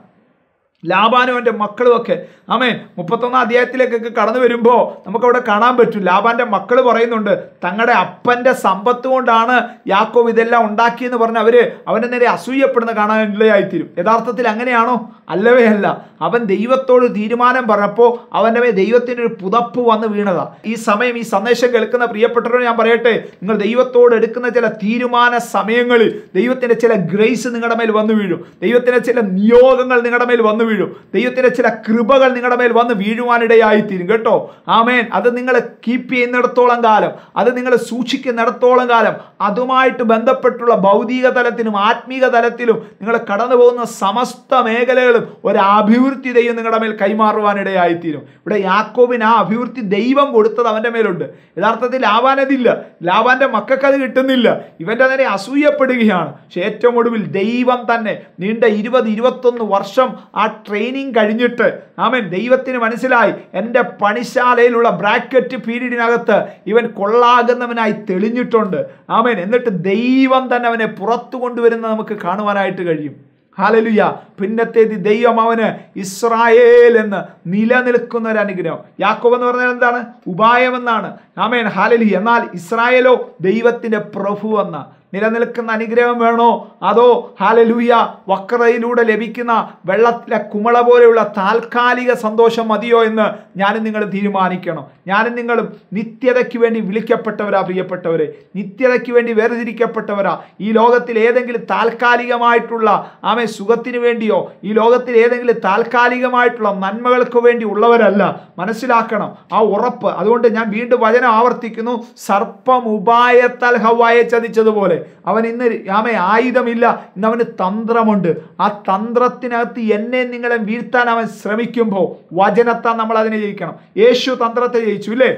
ലാബാനും മക്കളുമൊക്കെ ആമേ മുപ്പത്തൊന്നാം അധ്യായത്തിലേക്കൊക്കെ കടന്നു വരുമ്പോൾ നമുക്കവിടെ കാണാൻ പറ്റും ലാബാൻ്റെ മക്കൾ പറയുന്നുണ്ട് തങ്ങളുടെ അപ്പൻ്റെ സമ്പത്ത് കൊണ്ടാണ് യാക്കോവ് ഇതെല്ലാം ഉണ്ടാക്കിയെന്ന് പറഞ്ഞ് അവർ അവനെ നേരെ അസൂയപ്പെടുന്ന കാണാനിടയായിത്തീരും യഥാർത്ഥത്തിൽ അങ്ങനെയാണോ അല്ലവേ അല്ല അവൻ ദൈവത്തോട് തീരുമാനം പറഞ്ഞപ്പോൾ അവൻ്റെ മേ ദൈവത്തിനൊരു പുതപ്പ് വന്ന് വീണതാ ഈ സമയം ഈ സന്ദേശം കേൾക്കുന്ന പ്രിയപ്പെട്ടവരോട് ഞാൻ പറയട്ടെ നിങ്ങൾ ദൈവത്തോട് എടുക്കുന്ന ചില തീരുമാന സമയങ്ങളിൽ ദൈവത്തിൻ്റെ ചില ഗ്രേസ് നിങ്ങളുടെ മേൽ വന്നു വീഴും ദൈവത്തിൻ്റെ ചില നിയോഗങ്ങൾ നിങ്ങളുടെ മേൽ വന്നു വീഴും ദൈവത്തിൻ്റെ ചില കൃപകൾ നിങ്ങളുടെ മേൽ വന്ന് വീഴുവാനിടയായിത്തീരും തീരും കേട്ടോ ആമേൻ അത് നിങ്ങളെ കീപ്പ് ചെയ്യുന്നിടത്തോളം കാലം അത് നിങ്ങളെ സൂക്ഷിക്കുന്നിടത്തോളം കാലം അതുമായിട്ട് ബന്ധപ്പെട്ടുള്ള ഭൗതിക തലത്തിലും ആത്മീക തലത്തിലും നിങ്ങൾ കടന്നു പോകുന്ന സമസ്ത മേഖലകളും ഒരു അഭിവൃദ്ധി ദൈവം നിങ്ങളുടെ മേൽ കൈമാറുവാനിടയായിത്തീരും ഇവിടെ യാക്കോബിന് ആ അഭിവൃദ്ധി ദൈവം കൊടുത്തത് അവൻ്റെ മേലുണ്ട് യഥാർത്ഥത്തിൽ ലാവാനതില്ല ലാവാൻ്റെ മക്കൾക്കത് കിട്ടുന്നില്ല ഇവൻ്റെ നേരെ അസൂയപ്പെടുകയാണ് പക്ഷേ ഏറ്റവും ഒടുവിൽ ദൈവം തന്നെ നീണ്ട ഇരുപത് ഇരുപത്തൊന്ന് വർഷം ആ ട്രെയിനിങ് കഴിഞ്ഞിട്ട് ആമൻ ദൈവത്തിന് മനസ്സിലായി എൻ്റെ പണിശാലയിലുള്ള ബ്രാക്കറ്റ് പീരീഡിനകത്ത് ഇവൻ കൊള്ളാകുന്നവനായി തെളിഞ്ഞിട്ടുണ്ട് ആമൻ എന്നിട്ട് ദൈവം തന്നെ അവനെ പുറത്തു കൊണ്ടുവരുന്നത് നമുക്ക് കാണുവാനായിട്ട് കഴിയും ഹാലലുയ്യ പിന്നത്തേതി ദൈവം അവന് ഇസ്രായേൽ എന്ന് നിലനിൽക്കുന്ന ഒരു അനുഗ്രഹം യാക്കോബ് എന്ന് പറഞ്ഞാൽ എന്താണ് ഉപായമെന്നാണ് ആമേൻ ഹാലലി എന്നാൽ ഇസ്രായേലോ ദൈവത്തിൻ്റെ പ്രഭു എന്ന നിലനിൽക്കുന്ന അനുഗ്രഹം വേണോ അതോ ഹാലലൂയ വക്രയിലൂടെ ലഭിക്കുന്ന വെള്ളത്തിലെ കുമള പോലെയുള്ള താൽക്കാലിക സന്തോഷം മതിയോ എന്ന് ഞാനും നിങ്ങൾ തീരുമാനിക്കണം ഞാനും നിങ്ങളും നിത്യതയ്ക്ക് വേണ്ടി വിളിക്കപ്പെട്ടവരാ പ്രിയപ്പെട്ടവരെ നിത്യതയ്ക്ക് വേണ്ടി വേർതിരിക്കപ്പെട്ടവരാ ഈ ലോകത്തിൽ ഏതെങ്കിലും താൽക്കാലികമായിട്ടുള്ള ആമെ സുഖത്തിന് വേണ്ടിയോ ഈ ലോകത്തിൽ ഏതെങ്കിലും താൽക്കാലികമായിട്ടുള്ള നന്മകൾക്ക് വേണ്ടി ഉള്ളവരല്ല മനസ്സിലാക്കണം ആ ഉറപ്പ് അതുകൊണ്ട് ഞാൻ വീണ്ടും വചനം ആവർത്തിക്കുന്നു സർപ്പം ഉപായത്താൽ ഹവായെ ചതിച്ചതുപോലെ അവൻ ഇന്ന് രാമേ ആയുധമില്ല ഇന്ന് അവന് തന്ത്രമുണ്ട് ആ തന്ത്രത്തിനകത്ത് എന്നെ നിങ്ങളെ വീഴ്ത്താൻ അവൻ ശ്രമിക്കുമ്പോൾ വചനത്താൻ നമ്മൾ അതിനെ ജയിക്കണം യേശു തന്ത്രത്തെ ജയിച്ചു ഇല്ലേ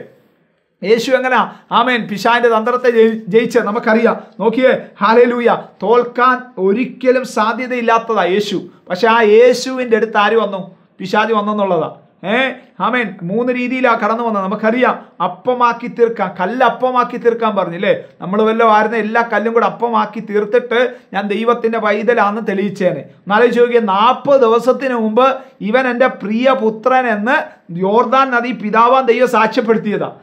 യേശു എങ്ങനെ ആമേൻ പിശാന്റെ തന്ത്രത്തെ ജയിച്ച് നമുക്കറിയാം നോക്കിയേ ഹാലലൂയ തോൽക്കാൻ ഒരിക്കലും സാധ്യതയില്ലാത്തതാ യേശു പക്ഷെ ആ യേശുവിൻ്റെ അടുത്ത് ആര് വന്നു പിശാദി വന്നെന്നുള്ളതാണ് ഏ ആമേൻ മൂന്ന് രീതിയിലാണ് കടന്നു വന്നത് നമുക്കറിയാം അപ്പമാക്കി തീർക്കാം കല്ല് അപ്പമാക്കി തീർക്കാൻ പറഞ്ഞില്ലേ നമ്മൾ വല്ല വാരുന്ന എല്ലാ കല്ലും കൂടെ അപ്പമാക്കി തീർത്തിട്ട് ഞാൻ ദൈവത്തിൻ്റെ പൈതലാണെന്ന് തെളിയിച്ചേനെ എന്നാലും ചോദിക്കുക നാൽപ്പത് ദിവസത്തിന് മുമ്പ് ഇവൻ എൻ്റെ പ്രിയ പുത്രൻ എന്ന് യോർദാൻ നദി പിതാവാൻ ദൈവം സാക്ഷ്യപ്പെടുത്തിയതാണ്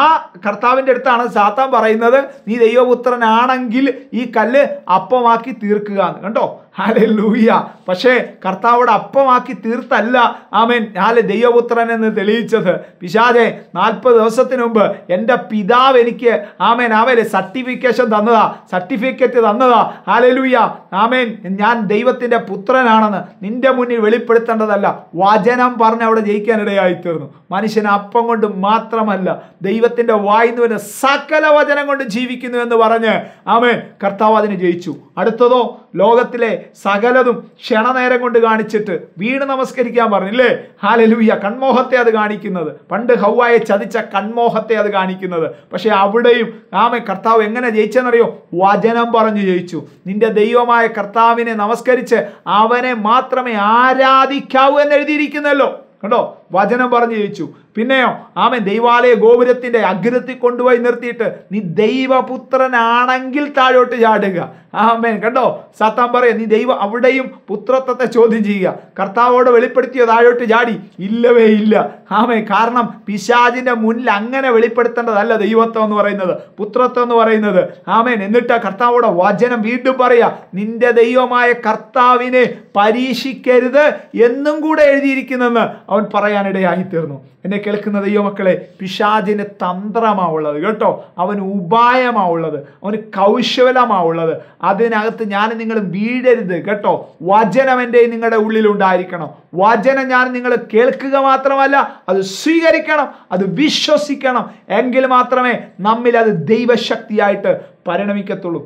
ആ കർത്താവിൻ്റെ അടുത്താണ് സാത്താൻ പറയുന്നത് നീ ദൈവപുത്രനാണെങ്കിൽ ഈ കല്ല് അപ്പമാക്കി തീർക്കുക കണ്ടോ ഹാലെ ലൂയ പക്ഷേ കർത്താവോട് അപ്പമാക്കി തീർത്തല്ല ആമേൻ ഞാലെ ദൈവപുത്രൻ എന്ന് തെളിയിച്ചത് പിശാദെ നാൽപ്പത് ദിവസത്തിന് മുമ്പ് എൻ്റെ പിതാവ് എനിക്ക് ആമേൻ അവരെ സർട്ടിഫിക്കേഷൻ തന്നതാ സർട്ടിഫിക്കറ്റ് തന്നതാ ഹാലലൂയ ആമേൻ ഞാൻ ദൈവത്തിൻ്റെ പുത്രനാണെന്ന് നിന്റെ മുന്നിൽ വെളിപ്പെടുത്തേണ്ടതല്ല വചനം പറഞ്ഞ് അവിടെ ജയിക്കാനിടയായി തീർന്നു മനുഷ്യന് അപ്പം കൊണ്ട് മാത്രമല്ല ദൈവത്തിൻ്റെ വായിന്ന് വരുന്ന സകല വചനം കൊണ്ട് ജീവിക്കുന്നു എന്ന് പറഞ്ഞ് ആമേൻ കർത്താവ് അതിന് ജയിച്ചു അടുത്തതോ ലോകത്തിലെ സകലതും ക്ഷണനേരം കൊണ്ട് കാണിച്ചിട്ട് വീണ് നമസ്കരിക്കാൻ പറഞ്ഞില്ലേ ഹാലലൂയ്യ കൺമോഹത്തെ അത് കാണിക്കുന്നത് പണ്ട് ഹൗവായെ ചതിച്ച കൺമോഹത്തെ അത് കാണിക്കുന്നത് പക്ഷേ അവിടെയും ആമ കർത്താവ് എങ്ങനെ ജയിച്ചെന്നറിയോ വചനം പറഞ്ഞു ജയിച്ചു നിന്റെ ദൈവമായ കർത്താവിനെ നമസ്കരിച്ച് അവനെ മാത്രമേ ആരാധിക്കാവൂ എന്ന് എഴുതിയിരിക്കുന്നല്ലോ കണ്ടോ വചനം പറഞ്ഞു ജയിച്ചു പിന്നെയോ ആമൻ ദൈവാലയ ഗോപുരത്തിൻ്റെ അഗ്രത്തിൽ കൊണ്ടുപോയി നിർത്തിയിട്ട് നീ ദൈവപുത്രനാണെങ്കിൽ താഴോട്ട് ചാടുക ആമേൻ കണ്ടോ സത്താൻ പറയാം നീ ദൈവം അവിടെയും പുത്രത്വത്തെ ചോദ്യം ചെയ്യുക കർത്താവോട് വെളിപ്പെടുത്തിയോ താഴോട്ട് ചാടി ഇല്ലവേ ഇല്ല ആമേൻ കാരണം പിശാജിൻ്റെ മുന്നിൽ അങ്ങനെ വെളിപ്പെടുത്തേണ്ടതല്ല ദൈവത്വം എന്ന് പറയുന്നത് പുത്രത്വം എന്ന് പറയുന്നത് ആമേൻ എന്നിട്ട് കർത്താവോട് വചനം വീണ്ടും പറയുക നിന്റെ ദൈവമായ കർത്താവിനെ പരീക്ഷിക്കരുത് എന്നും കൂടെ എഴുതിയിരിക്കുന്നെന്ന് അവൻ പറയാൻ മരിക്കാനിടയായി തീർന്നു എന്നെ കേൾക്കുന്ന ദൈവമക്കളെ മക്കളെ പിശാജിന് തന്ത്രമാവുള്ളത് കേട്ടോ അവന് ഉപായമാവുള്ളത് അവന് കൗശലമാവുള്ളത് അതിനകത്ത് ഞാൻ നിങ്ങൾ വീഴരുത് കേട്ടോ വചനം എൻ്റെ നിങ്ങളുടെ ഉള്ളിലുണ്ടായിരിക്കണം വചനം ഞാൻ നിങ്ങൾ കേൾക്കുക മാത്രമല്ല അത് സ്വീകരിക്കണം അത് വിശ്വസിക്കണം എങ്കിൽ മാത്രമേ നമ്മിൽ അത് ദൈവശക്തിയായിട്ട് പരിണമിക്കത്തുള്ളൂ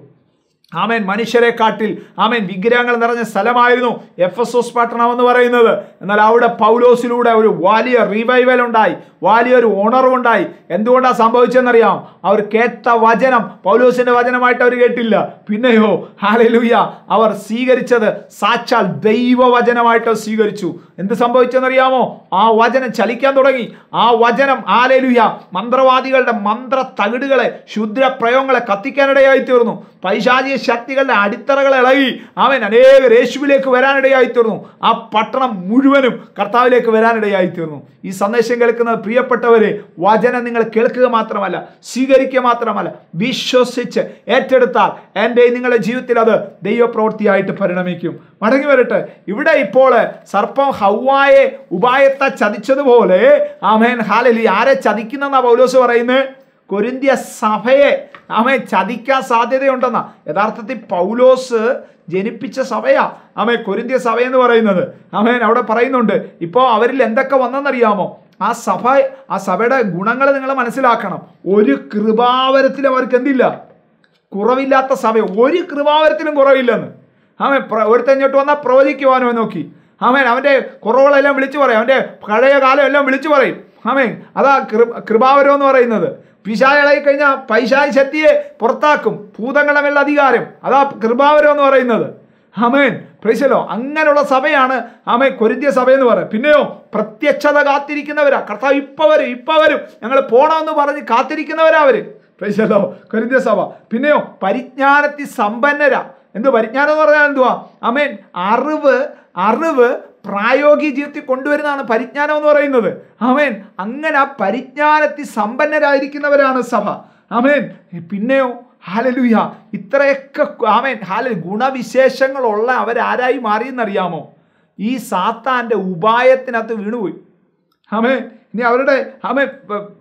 ആമേൻ മനുഷ്യരെ കാട്ടിൽ ആമേൻ വിഗ്രഹങ്ങൾ നിറഞ്ഞ സ്ഥലമായിരുന്നു എഫ് എസ് ഓസ് പട്ടണം എന്ന് പറയുന്നത് എന്നാൽ അവിടെ പൗലോസിലൂടെ ഒരു വലിയ റിവൈവൽ ഉണ്ടായി വലിയ ഒരു ഉണർവുണ്ടായി എന്തുകൊണ്ടാണ് സംഭവിച്ചതെന്നറിയാം അവർ കേട്ട വചനം പൗലോസിന്റെ വചനമായിട്ട് അവർ കേട്ടില്ല പിന്നെയോ ഹാലലൂയ അവർ സ്വീകരിച്ചത് സാക്ഷാൽ ദൈവവചനമായിട്ട് സ്വീകരിച്ചു എന്ത് സംഭവിച്ചെന്നറിയാമോ ആ വചനം ചലിക്കാൻ തുടങ്ങി ആ വചനം ആലേലുയ മന്ത്രവാദികളുടെ മന്ത്ര തകിടുകളെ ശുദ്ര പ്രയോഗങ്ങളെ കത്തിക്കാനിടയായി തീർന്നു പൈശാചിക ശക്തികളുടെ അടിത്തറകൾ ഇളകി അവൻ അനേക രേശുവിലേക്ക് വരാനിടയായി തീർന്നു ആ പട്ടണം മുഴുവനും കർത്താവിലേക്ക് വരാനിടയായി തീർന്നു ഈ സന്ദേശം കേൾക്കുന്ന പ്രിയപ്പെട്ടവരെ വചനം നിങ്ങൾ കേൾക്കുക മാത്രമല്ല സ്വീകരിക്കുക മാത്രമല്ല വിശ്വസിച്ച് ഏറ്റെടുത്താൽ എൻ്റെ നിങ്ങളുടെ ജീവിതത്തിൽ അത് ദൈവപ്രവൃത്തിയായിട്ട് പരിണമിക്കും മടങ്ങി വരട്ടെ ഇവിടെ ഇപ്പോൾ സർപ്പം ഹൗവായെ ഉപായത്തെ ചതിച്ചതുപോലെ ആമേൻ ഹാലലി ആരെ ചതിക്കുന്നെന്നാ പൗലോസ് പറയുന്നത് കൊരിന്തിയ സഭയെ ആമേ ചതിക്കാൻ സാധ്യതയുണ്ടെന്ന യഥാർത്ഥത്തിൽ പൗലോസ് ജനിപ്പിച്ച സഭയാ ആമേ കൊരിന്തിയ സഭയെന്ന് പറയുന്നത് ആമേൻ അവിടെ പറയുന്നുണ്ട് ഇപ്പോൾ അവരിൽ എന്തൊക്കെ വന്നെന്നറിയാമോ ആ സഭ ആ സഭയുടെ ഗുണങ്ങൾ നിങ്ങൾ മനസ്സിലാക്കണം ഒരു കൃപാവരത്തിൽ അവർക്ക് എന്തില്ല കുറവില്ലാത്ത സഭ ഒരു കൃപാവരത്തിലും കുറവില്ലെന്ന് ആമേ ഒരുത്തഞ്ഞോട്ട് വന്നാൽ പ്രവചിക്കുവാനോ നോക്കി ആമേൻ അവൻ്റെ കുറവുകളെല്ലാം വിളിച്ചു പറയും അവൻ്റെ പഴയ കാലം എല്ലാം വിളിച്ചു പറയും ആമേ അതാ കൃപാവരം എന്ന് പറയുന്നത് പിശായായി കഴിഞ്ഞാൽ പൈശായി ശക്തിയെ പുറത്താക്കും മേലുള്ള അധികാരം അതാ കൃപാവരം എന്ന് പറയുന്നത് അമേൻ പ്രശ്നോ അങ്ങനെയുള്ള സഭയാണ് ആമേ കൊരിന്ത്യ സഭ എന്ന് പറയുന്നത് പിന്നെയോ പ്രത്യക്ഷത കാത്തിരിക്കുന്നവരാ കർത്താവ് ഇപ്പം വരും ഇപ്പം വരും ഞങ്ങൾ പോണമെന്ന് പറഞ്ഞ് കാത്തിരിക്കുന്നവരാ അവർ പ്രശ്നോ കൊരിന്ത്യ സഭ പിന്നെയോ പരിജ്ഞാനത്തിൽ സമ്പന്നരാ എന്ത് പരിജ്ഞാനം എന്ന് പറഞ്ഞാൽ എന്തുവാ ആമേൻ അറിവ് അറിവ് പ്രായോഗിക ജീവിതത്തിൽ കൊണ്ടുവരുന്നതാണ് പരിജ്ഞാനം എന്ന് പറയുന്നത് ആമേൻ അങ്ങനെ ആ പരിജ്ഞാനത്തിൽ സമ്പന്നരായിരിക്കുന്നവരാണ് സഭ ആമേൻ പിന്നെയോ ഹാലലുയ ഇത്രയൊക്കെ ആമേൻ ഹാല ഗുണവിശേഷങ്ങളുള്ള അവരാരായി എന്നറിയാമോ ഈ സാത്താൻ്റെ ഉപായത്തിനകത്ത് വീണുപോയി ആമേ ഇനി അവരുടെ ആമേ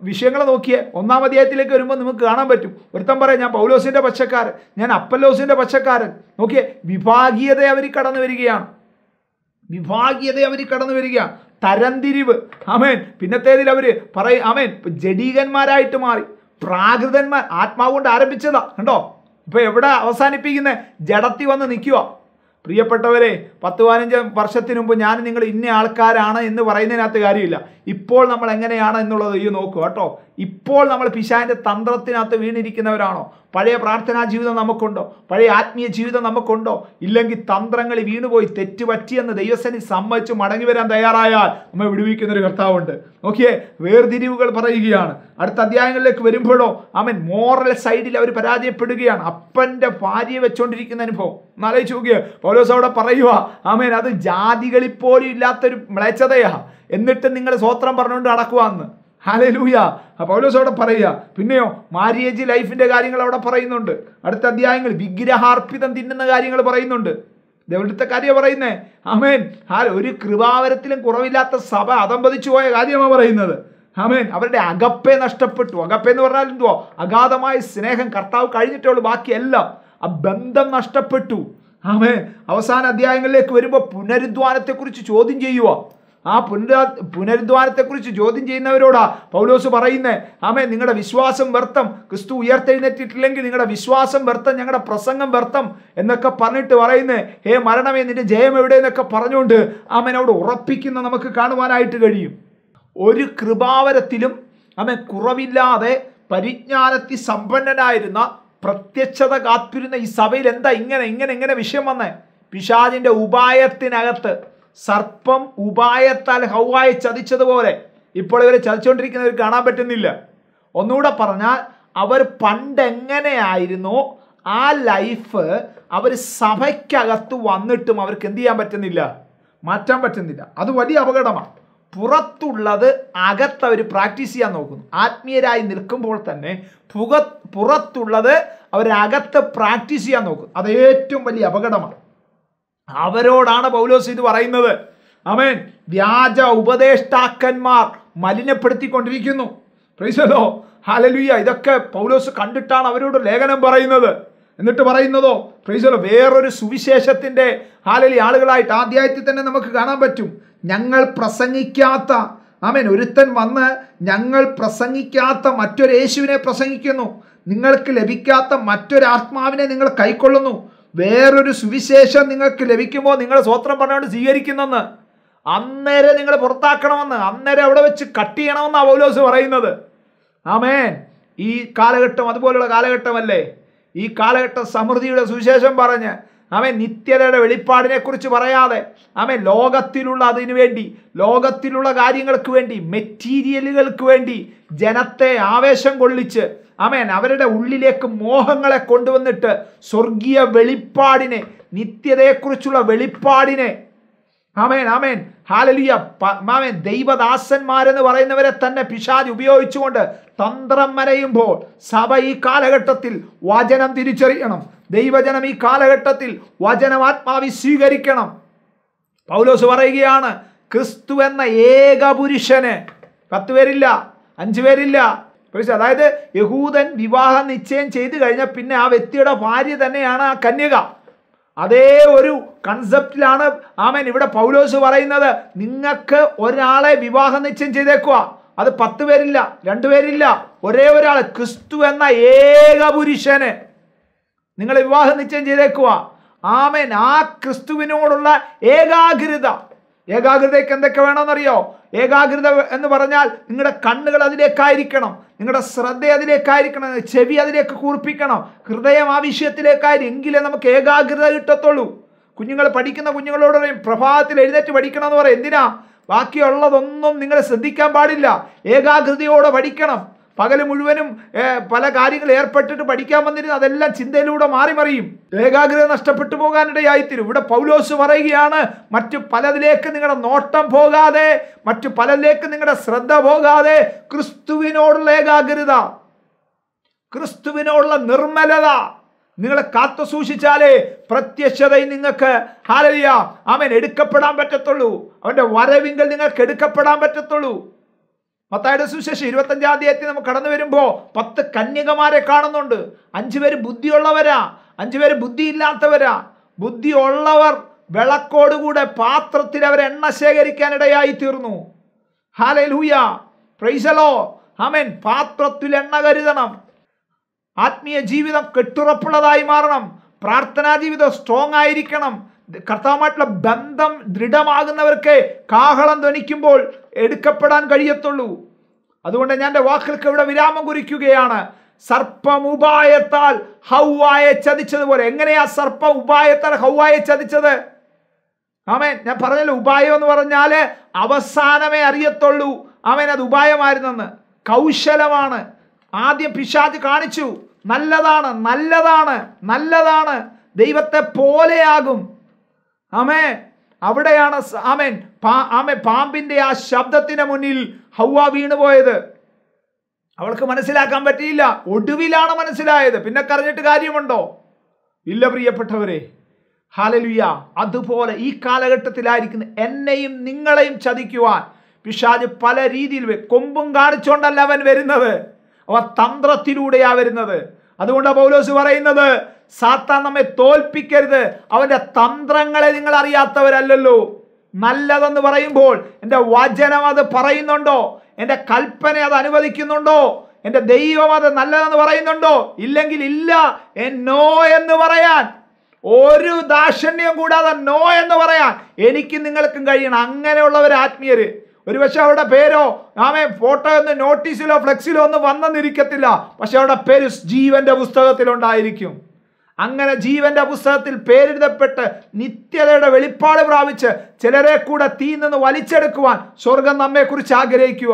വിഷയങ്ങൾ നോക്കിയേ ഒന്നാം അധ്യായത്തിലേക്ക് വരുമ്പോൾ നമുക്ക് കാണാൻ പറ്റും ഒരുത്തം പറയാം ഞാൻ പൗലോസിൻ്റെ പച്ചക്കാരൻ ഞാൻ അപ്പലോസിൻ്റെ പച്ചക്കാരൻ നോക്കിയേ വിഭാഗീയത അവർ കടന്നു വരികയാണ് വിഭാഗീയത അവർ കടന്നു വരിക തരംതിരിവ് അമേൻ പിന്നത്തേതിൽ അവർ പറയും അമേൻ ജഡീകന്മാരായിട്ട് മാറി പ്രാകൃതന്മാർ ആത്മാവ് കൊണ്ട് ആരംഭിച്ചതാ കണ്ടോ ഇപ്പൊ എവിടെ അവസാനിപ്പിക്കുന്നത് ജഡത്തി വന്ന് നിൽക്കുക പ്രിയപ്പെട്ടവരെ പത്ത് പതിനഞ്ച് വർഷത്തിന് മുമ്പ് ഞാൻ നിങ്ങൾ ഇന്ന ആൾക്കാരാണ് എന്ന് പറയുന്നതിനകത്ത് കാര്യമില്ല ഇപ്പോൾ നമ്മൾ എങ്ങനെയാണ് എന്നുള്ളത് ഈ നോക്കുക കേട്ടോ ഇപ്പോൾ നമ്മൾ പിശാൻ്റെ തന്ത്രത്തിനകത്ത് വീണിരിക്കുന്നവരാണോ പഴയ പ്രാർത്ഥനാ ജീവിതം നമുക്കുണ്ടോ പഴയ ആത്മീയ ജീവിതം നമുക്കുണ്ടോ ഇല്ലെങ്കിൽ തന്ത്രങ്ങൾ വീണുപോയി തെറ്റുപറ്റിയെന്ന് ദൈവസനി സമ്മതിച്ച് മടങ്ങി വരാൻ തയ്യാറായാൽ നമ്മെ വിടുവിക്കുന്നൊരു കർത്താവുണ്ട് നോക്കിയേ വേർതിരിവുകൾ പറയുകയാണ് അടുത്ത അധ്യായങ്ങളിലേക്ക് വരുമ്പോഴോ അവൻ മോറൽ സൈഡിൽ അവർ പരാജയപ്പെടുകയാണ് അപ്പൻ്റെ ഭാര്യയെ വെച്ചോണ്ടിരിക്കുന്ന അനുഭവം ഒന്ന് ആലോചിച്ച് നോക്കിയേ പൗലോസ് അവിടെ പറയുക ആമേൻ അത് ജാതികളിൽ പോലും ഇല്ലാത്തൊരു മ്ലേച്ഛതയാ എന്നിട്ട് നിങ്ങൾ സ്വോത്രം പറഞ്ഞുകൊണ്ട് നടക്കുവാന്ന് ഹാലലൂയ പൗലോസ് അവിടെ പറയുക പിന്നെയോ മാര്യേജ് ലൈഫിൻ്റെ കാര്യങ്ങൾ അവിടെ പറയുന്നുണ്ട് അടുത്ത അധ്യായങ്ങൾ വിഗ്രഹാർപ്പിതം തിന്നുന്ന കാര്യങ്ങൾ പറയുന്നുണ്ട് ഇതെവിടുത്തെ കാര്യം പറയുന്നേ ആമേൻ ആ ഒരു കൃപാവരത്തിലും കുറവില്ലാത്ത സഭ അതമ്പതിച്ചു പോയ കാര്യമാണ് പറയുന്നത് ആമേൻ അവരുടെ അകപ്പെ നഷ്ടപ്പെട്ടു അകപ്പെ എന്ന് പറഞ്ഞാൽ എന്തുവാ അഗാധമായ സ്നേഹം കർത്താവ് കഴിഞ്ഞിട്ടേ ഉള്ളൂ ബാക്കിയെല്ലാം ആ ബന്ധം നഷ്ടപ്പെട്ടു ആമേ അവസാന അധ്യായങ്ങളിലേക്ക് വരുമ്പോൾ പുനരുദ്ധാനത്തെക്കുറിച്ച് ചോദ്യം ചെയ്യുക ആ പുനരാ പുനരുദ്ധാനത്തെക്കുറിച്ച് ചോദ്യം ചെയ്യുന്നവരോടാ പൗലോസ് പറയുന്നത് ആമേ നിങ്ങളുടെ വിശ്വാസം വ്യർത്ഥം ക്രിസ്തു ഉയർത്തെഴുന്നേറ്റിട്ടില്ലെങ്കിൽ നിങ്ങളുടെ വിശ്വാസം വ്യർത്ഥം ഞങ്ങളുടെ പ്രസംഗം വ്യർത്ഥം എന്നൊക്കെ പറഞ്ഞിട്ട് പറയുന്നത് ഹേ മരണമേ നിന്റെ ജയം എവിടെ എന്നൊക്കെ പറഞ്ഞുകൊണ്ട് ആമേനോട് ഉറപ്പിക്കുന്ന നമുക്ക് കാണുവാനായിട്ട് കഴിയും ഒരു കൃപാവരത്തിലും ആമേ കുറവില്ലാതെ പരിജ്ഞാനത്തിൽ സമ്പന്നനായിരുന്ന പ്രത്യക്ഷത കാത്തിരുന്ന ഈ സഭയിൽ എന്താ ഇങ്ങനെ ഇങ്ങനെ ഇങ്ങനെ വിഷയം വന്നേ പിശാജിൻ്റെ ഉപായത്തിനകത്ത് സർപ്പം ഉപായത്താൽ ഹൗവായി ചതിച്ചതുപോലെ ഇപ്പോൾ ഇവരെ ചതിച്ചുകൊണ്ടിരിക്കുന്നവർ കാണാൻ പറ്റുന്നില്ല ഒന്നുകൂടെ പറഞ്ഞാൽ അവർ പണ്ടെങ്ങനെയായിരുന്നു ആ ലൈഫ് അവർ സഭയ്ക്കകത്ത് വന്നിട്ടും അവർക്ക് എന്ത് ചെയ്യാൻ പറ്റുന്നില്ല മാറ്റാൻ പറ്റുന്നില്ല അത് വലിയ അപകടമാണ് പുറത്തുള്ളത് അകത്ത് അവർ പ്രാക്ടീസ് ചെയ്യാൻ നോക്കുന്നു ആത്മീയരായി നിൽക്കുമ്പോൾ തന്നെ പുക പുറത്തുള്ളത് അവരകത്ത് പ്രാക്ടീസ് ചെയ്യാൻ നോക്കും അത് ഏറ്റവും വലിയ അപകടമാണ് അവരോടാണ് പൗലോസ് ഇത് പറയുന്നത് അവൻ വ്യാജ ഉപദേഷ്ടാക്കന്മാർ മലിനപ്പെടുത്തിക്കൊണ്ടിരിക്കുന്നു പ്രൈസലോ ഹാലലുയ്യ ഇതൊക്കെ പൗലോസ് കണ്ടിട്ടാണ് അവരോട് ലേഖനം പറയുന്നത് എന്നിട്ട് പറയുന്നതോ പ്രൈസലോ വേറൊരു സുവിശേഷത്തിൻ്റെ ഹാലലി ആളുകളായിട്ട് ആദ്യമായിട്ട് തന്നെ നമുക്ക് കാണാൻ പറ്റും ഞങ്ങൾ പ്രസംഗിക്കാത്ത ആമേൻ ഒരുത്തൻ വന്ന് ഞങ്ങൾ പ്രസംഗിക്കാത്ത മറ്റൊരു യേശുവിനെ പ്രസംഗിക്കുന്നു നിങ്ങൾക്ക് ലഭിക്കാത്ത മറ്റൊരു ആത്മാവിനെ നിങ്ങൾ കൈക്കൊള്ളുന്നു വേറൊരു സുവിശേഷം നിങ്ങൾക്ക് ലഭിക്കുമ്പോൾ നിങ്ങൾ സ്വോത്രം പറഞ്ഞുകൊണ്ട് സ്വീകരിക്കുന്നെന്ന് അന്നേരം നിങ്ങൾ പുറത്താക്കണമെന്ന് അന്നേരം അവിടെ വെച്ച് കട്ട് ചെയ്യണമെന്നാണ് പൗലോസ് പറയുന്നത് ആമേൻ ഈ കാലഘട്ടം അതുപോലുള്ള കാലഘട്ടമല്ലേ ഈ കാലഘട്ട സമൃദ്ധിയുടെ സുവിശേഷം പറഞ്ഞ് അവൻ നിത്യതയുടെ വെളിപ്പാടിനെക്കുറിച്ച് പറയാതെ അവൻ ലോകത്തിലുള്ള അതിനു വേണ്ടി ലോകത്തിലുള്ള കാര്യങ്ങൾക്ക് വേണ്ടി മെറ്റീരിയലുകൾക്ക് വേണ്ടി ജനത്തെ ആവേശം കൊള്ളിച്ച് അവൻ അവരുടെ ഉള്ളിലേക്ക് മോഹങ്ങളെ കൊണ്ടുവന്നിട്ട് സ്വർഗീയ വെളിപ്പാടിനെ നിത്യതയെക്കുറിച്ചുള്ള വെളിപ്പാടിനെ ആമേൻ ആമേൻ ഹാലലിയ മാമേൻ ദൈവദാസന്മാരെന്ന് പറയുന്നവരെ തന്നെ പിശാജ് ഉപയോഗിച്ചുകൊണ്ട് തന്ത്രം വരയുമ്പോൾ സഭ ഈ കാലഘട്ടത്തിൽ വചനം തിരിച്ചറിയണം ദൈവജനം ഈ കാലഘട്ടത്തിൽ വചനം ആത്മാവി സ്വീകരിക്കണം പൗലോസ് പറയുകയാണ് ക്രിസ്തു എന്ന ഏക പുരുഷന് പത്ത് പേരില്ല അഞ്ചു പേരില്ല അതായത് യഹൂദൻ വിവാഹ നിശ്ചയം ചെയ്തു കഴിഞ്ഞാൽ പിന്നെ ആ വ്യക്തിയുടെ ഭാര്യ തന്നെയാണ് ആ കന്യക അതേ ഒരു കൺസെപ്റ്റിലാണ് ആമേൻ ഇവിടെ പൗലോസ് പറയുന്നത് നിങ്ങൾക്ക് ഒരാളെ വിവാഹ നിശ്ചയം ചെയ്തേക്കുക അത് പത്ത് പേരില്ല പേരില്ല ഒരേ ഒരാൾ ക്രിസ്തു എന്ന ഏക പുരുഷന് നിങ്ങൾ വിവാഹ നിശ്ചയം ചെയ്തേക്കുക ആമേൻ ആ ക്രിസ്തുവിനോടുള്ള ഏകാഗ്രത ഏകാഗ്രതയ്ക്ക് എന്തൊക്കെ വേണമെന്നറിയോ ഏകാഗ്രത എന്ന് പറഞ്ഞാൽ നിങ്ങളുടെ കണ്ണുകൾ അതിലേക്കായിരിക്കണം നിങ്ങളുടെ ശ്രദ്ധ അതിലേക്കായിരിക്കണം ചെവി അതിലേക്ക് കൂർപ്പിക്കണം ഹൃദയം ആ വിഷയത്തിലേക്കായിരിക്കും എങ്കിലേ നമുക്ക് ഏകാഗ്രത കിട്ടത്തുള്ളൂ കുഞ്ഞുങ്ങൾ പഠിക്കുന്ന കുഞ്ഞുങ്ങളോട് പറയും പ്രഭാതത്തിൽ എഴുന്നേറ്റ് പഠിക്കണം എന്ന് പറയും എന്തിനാ ബാക്കിയുള്ളതൊന്നും നിങ്ങൾ ശ്രദ്ധിക്കാൻ പാടില്ല ഏകാഗ്രതയോടെ പഠിക്കണം പകൽ മുഴുവനും പല കാര്യങ്ങൾ ഏർപ്പെട്ടിട്ട് പഠിക്കാൻ വന്നിരുന്ന അതെല്ലാം ചിന്തയിലൂടെ മാറി മറിയും ഏകാഗ്രത നഷ്ടപ്പെട്ടു പോകാനിടയായിത്തീരും ഇവിടെ പൗലോസ് പറയുകയാണ് മറ്റു പലതിലേക്ക് നിങ്ങളുടെ നോട്ടം പോകാതെ മറ്റു പലതിലേക്ക് നിങ്ങളുടെ ശ്രദ്ധ പോകാതെ ക്രിസ്തുവിനോടുള്ള ഏകാഗ്രത ക്രിസ്തുവിനോടുള്ള നിർമ്മലത നിങ്ങളെ കാത്തു സൂക്ഷിച്ചാലേ പ്രത്യക്ഷതയും നിങ്ങൾക്ക് ഹാലലിയ അവൻ എടുക്കപ്പെടാൻ പറ്റത്തുള്ളൂ അവൻ്റെ വരവിങ്കൽ നിങ്ങൾക്ക് എടുക്കപ്പെടാൻ പറ്റത്തുള്ളൂ മത്തായുടെ സുവിശേഷം ഇരുപത്തഞ്ചാം തീയതി നമ്മൾ കടന്നു വരുമ്പോൾ പത്ത് കന്യകമാരെ കാണുന്നുണ്ട് അഞ്ചു പേര് ബുദ്ധിയുള്ളവരാ അഞ്ചു പേര് ബുദ്ധിയില്ലാത്തവരാ ബുദ്ധിയുള്ളവർ വിളക്കോടുകൂടെ പാത്രത്തിൽ അവർ എണ്ണ ശേഖരിക്കാനിടയായി തീർന്നു ഹാലേ ലൂയ പ്രൈസലോ ഹമൻ പാത്രത്തിൽ എണ്ണ കരുതണം ആത്മീയ ജീവിതം കെട്ടുറപ്പുള്ളതായി മാറണം പ്രാർത്ഥനാ ജീവിതം സ്ട്രോങ് ആയിരിക്കണം കർത്താവുമായിട്ടുള്ള ബന്ധം ദൃഢമാകുന്നവർക്ക് കാഹളം ധ്വനിക്കുമ്പോൾ എടുക്കപ്പെടാൻ കഴിയത്തുള്ളൂ അതുകൊണ്ട് ഞാൻ എൻ്റെ വാക്കുകൾക്ക് ഇവിടെ വിരാമം കുറിക്കുകയാണ് സർപ്പം ഉപായത്താൽ ഹൗവായെ ചതിച്ചതുപോലെ എങ്ങനെയാ സർപ്പം ഉപായത്താൽ ഹൗവായെ ചതിച്ചത് ആമേൻ ഞാൻ പറഞ്ഞല്ലോ ഉപായം എന്ന് പറഞ്ഞാൽ അവസാനമേ അറിയത്തുള്ളൂ അവൻ അത് ഉപായമായിരുന്നെന്ന് കൗശലമാണ് ആദ്യം പിശാജ് കാണിച്ചു നല്ലതാണ് നല്ലതാണ് നല്ലതാണ് ദൈവത്തെ പോലെയാകും ആമേ അവിടെയാണ് ആമേൻ ആമ പാമ്പിന്റെ ആ ശബ്ദത്തിന് മുന്നിൽ ഹൗവ വീണുപോയത് അവൾക്ക് മനസ്സിലാക്കാൻ പറ്റിയില്ല ഒടുവിലാണ് മനസ്സിലായത് പിന്നെ കറിഞ്ഞിട്ട് കാര്യമുണ്ടോ ഇല്ല പ്രിയപ്പെട്ടവരെ ഹാലലുയ അതുപോലെ ഈ കാലഘട്ടത്തിലായിരിക്കുന്ന എന്നെയും നിങ്ങളെയും ചതിക്കുവാൻ പിശാജ് പല രീതിയിൽ കൊമ്പും കാണിച്ചുകൊണ്ടല്ല അവൻ വരുന്നത് അവ തന്ത്രത്തിലൂടെയാണ് വരുന്നത് അതുകൊണ്ടാണ് പൗലോസ് പറയുന്നത് സാത്താൻ നമ്മെ തോൽപ്പിക്കരുത് അവൻ്റെ തന്ത്രങ്ങളെ നിങ്ങൾ അറിയാത്തവരല്ലല്ലോ നല്ലതെന്ന് പറയുമ്പോൾ എൻ്റെ വചനം അത് പറയുന്നുണ്ടോ എൻ്റെ കൽപ്പന അത് അനുവദിക്കുന്നുണ്ടോ എൻ്റെ ദൈവം അത് നല്ലതെന്ന് പറയുന്നുണ്ടോ ഇല്ലെങ്കിൽ ഇല്ല നോ എന്ന് പറയാൻ ഒരു ദാക്ഷണ്യം കൂടാതെ നോ എന്ന് പറയാൻ എനിക്കും നിങ്ങൾക്കും കഴിയണം അങ്ങനെയുള്ളവർ ആത്മീയര് പക്ഷെ അവരുടെ പേരോ ആമേ ഫോട്ടോ ഒന്ന് നോട്ടീസിലോ ഫ്ലെക്സിലോ ഒന്നും വന്നെന്നിരിക്കത്തില്ല പക്ഷെ അവരുടെ പേര് ജീവന്റെ പുസ്തകത്തിലുണ്ടായിരിക്കും അങ്ങനെ ജീവന്റെ പുസ്തകത്തിൽ പേരെഴുതപ്പെട്ട് നിത്യതയുടെ വെളിപ്പാട് പ്രാപിച്ച് ചിലരെ കൂടെ തീ നിന്ന് വലിച്ചെടുക്കുവാൻ സ്വർഗം നമ്മെക്കുറിച്ച് ആഗ്രഹിക്കുക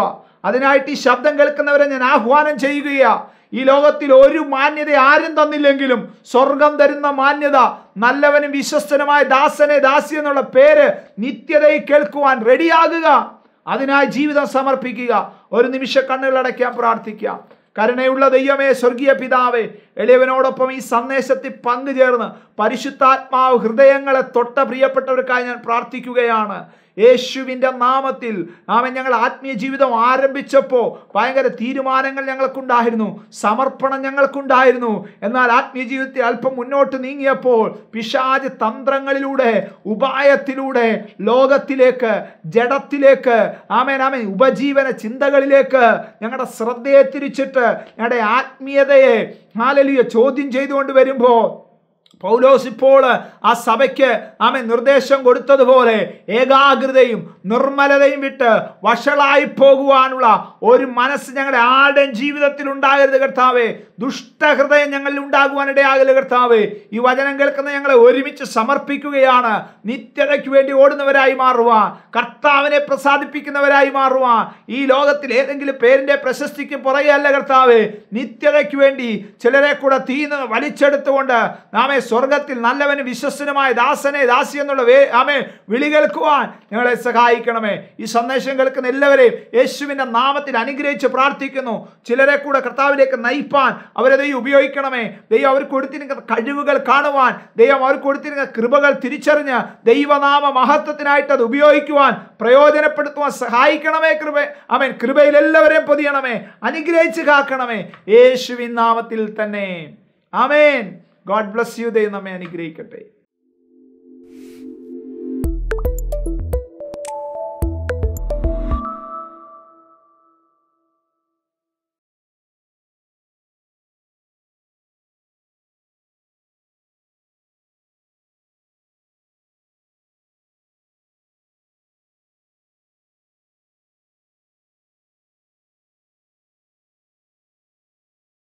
അതിനായിട്ട് ഈ ശബ്ദം കേൾക്കുന്നവരെ ഞാൻ ആഹ്വാനം ചെയ്യുകയാണ് ഈ ലോകത്തിൽ ഒരു മാന്യത ആരും തന്നില്ലെങ്കിലും സ്വർഗം തരുന്ന മാന്യത നല്ലവനും വിശ്വസ്തനുമായ ദാസനെ ദാസി എന്നുള്ള പേര് നിത്യതയെ കേൾക്കുവാൻ റെഡിയാകുക അതിനായി ജീവിതം സമർപ്പിക്കുക ഒരു നിമിഷ അടയ്ക്കാൻ പ്രാർത്ഥിക്കുക കരുണയുള്ള ദൈവമേ സ്വർഗീയ പിതാവേ എളിയവനോടൊപ്പം ഈ സന്ദേശത്തിൽ പങ്കുചേർന്ന് പരിശുദ്ധാത്മാവ് ഹൃദയങ്ങളെ തൊട്ട പ്രിയപ്പെട്ടവർക്കായി ഞാൻ പ്രാർത്ഥിക്കുകയാണ് യേശുവിൻ്റെ നാമത്തിൽ നാമ ഞങ്ങൾ ആത്മീയ ജീവിതം ആരംഭിച്ചപ്പോൾ ഭയങ്കര തീരുമാനങ്ങൾ ഞങ്ങൾക്കുണ്ടായിരുന്നു സമർപ്പണം ഞങ്ങൾക്കുണ്ടായിരുന്നു എന്നാൽ ആത്മീയ ജീവിതത്തിൽ അല്പം മുന്നോട്ട് നീങ്ങിയപ്പോൾ പിശാജ് തന്ത്രങ്ങളിലൂടെ ഉപായത്തിലൂടെ ലോകത്തിലേക്ക് ജഡത്തിലേക്ക് ആമേൻ ആമേൻ ഉപജീവന ചിന്തകളിലേക്ക് ഞങ്ങളുടെ ശ്രദ്ധയെ തിരിച്ചിട്ട് ഞങ്ങളുടെ ആത്മീയതയെ ഹാലലിയ ചോദ്യം ചെയ്തുകൊണ്ട് വരുമ്പോൾ പൗലോസ് ഇപ്പോൾ ആ സഭയ്ക്ക് ആമെ നിർദ്ദേശം കൊടുത്തതുപോലെ ഏകാഗ്രതയും നിർമ്മലതയും വിട്ട് വഷളായി പോകുവാനുള്ള ഒരു മനസ്സ് ഞങ്ങളുടെ ആരുടെ ജീവിതത്തിൽ ഉണ്ടാകരുത് കർത്താവേ ദുഷ്ടഹൃദയം ഞങ്ങളിൽ ഉണ്ടാകുവാനിടയാകരുത് കർത്താവേ ഈ വചനം കേൾക്കുന്ന ഞങ്ങളെ ഒരുമിച്ച് സമർപ്പിക്കുകയാണ് നിത്യതയ്ക്ക് വേണ്ടി ഓടുന്നവരായി മാറുക കർത്താവിനെ പ്രസാദിപ്പിക്കുന്നവരായി മാറുക ഈ ലോകത്തിൽ ഏതെങ്കിലും പേരിൻ്റെ പ്രശസ്തിക്ക് പുറകെയല്ല കർത്താവേ നിത്യതയ്ക്ക് വേണ്ടി ചിലരെ കൂടെ തീന്ന് വലിച്ചെടുത്തുകൊണ്ട് നാമെ സ്വർഗത്തിൽ നല്ലവന് വിശ്വസനുമായ ദാസനെ ദാസി എന്നുള്ള വേ ആമേ വിളി കേൾക്കുവാൻ ഞങ്ങളെ സഹായിക്കണമേ ഈ സന്ദേശം കേൾക്കുന്ന എല്ലാവരെയും യേശുവിൻ്റെ നാമത്തിൽ നാമത്തിൽ അനുഗ്രഹിച്ച് പ്രാർത്ഥിക്കുന്നു ചിലരെ കൂടെ കർത്താവിലേക്ക് നയിപ്പാൻ അവരെ ദൈവം ഉപയോഗിക്കണമേ ദൈവം അവർ കൊടുത്തിരിക്കുന്ന കഴിവുകൾ കാണുവാൻ ദൈവം അവർ കൊടുത്തിരിക്കുന്ന കൃപകൾ തിരിച്ചറിഞ്ഞ് ദൈവനാമ മഹത്വത്തിനായിട്ട് അത് ഉപയോഗിക്കുവാൻ പ്രയോജനപ്പെടുത്തുവാൻ സഹായിക്കണമേ കൃപ അവൻ കൃപയിൽ എല്ലാവരെയും പൊതിയണമേ അനുഗ്രഹിച്ച് കാക്കണമേ യേശുവിൻ നാമത്തിൽ തന്നെ ആമേൻ ഗോഡ് ബ്ലസ് യു ദൈവം നമ്മെ അനുഗ്രഹിക്കട്ടെ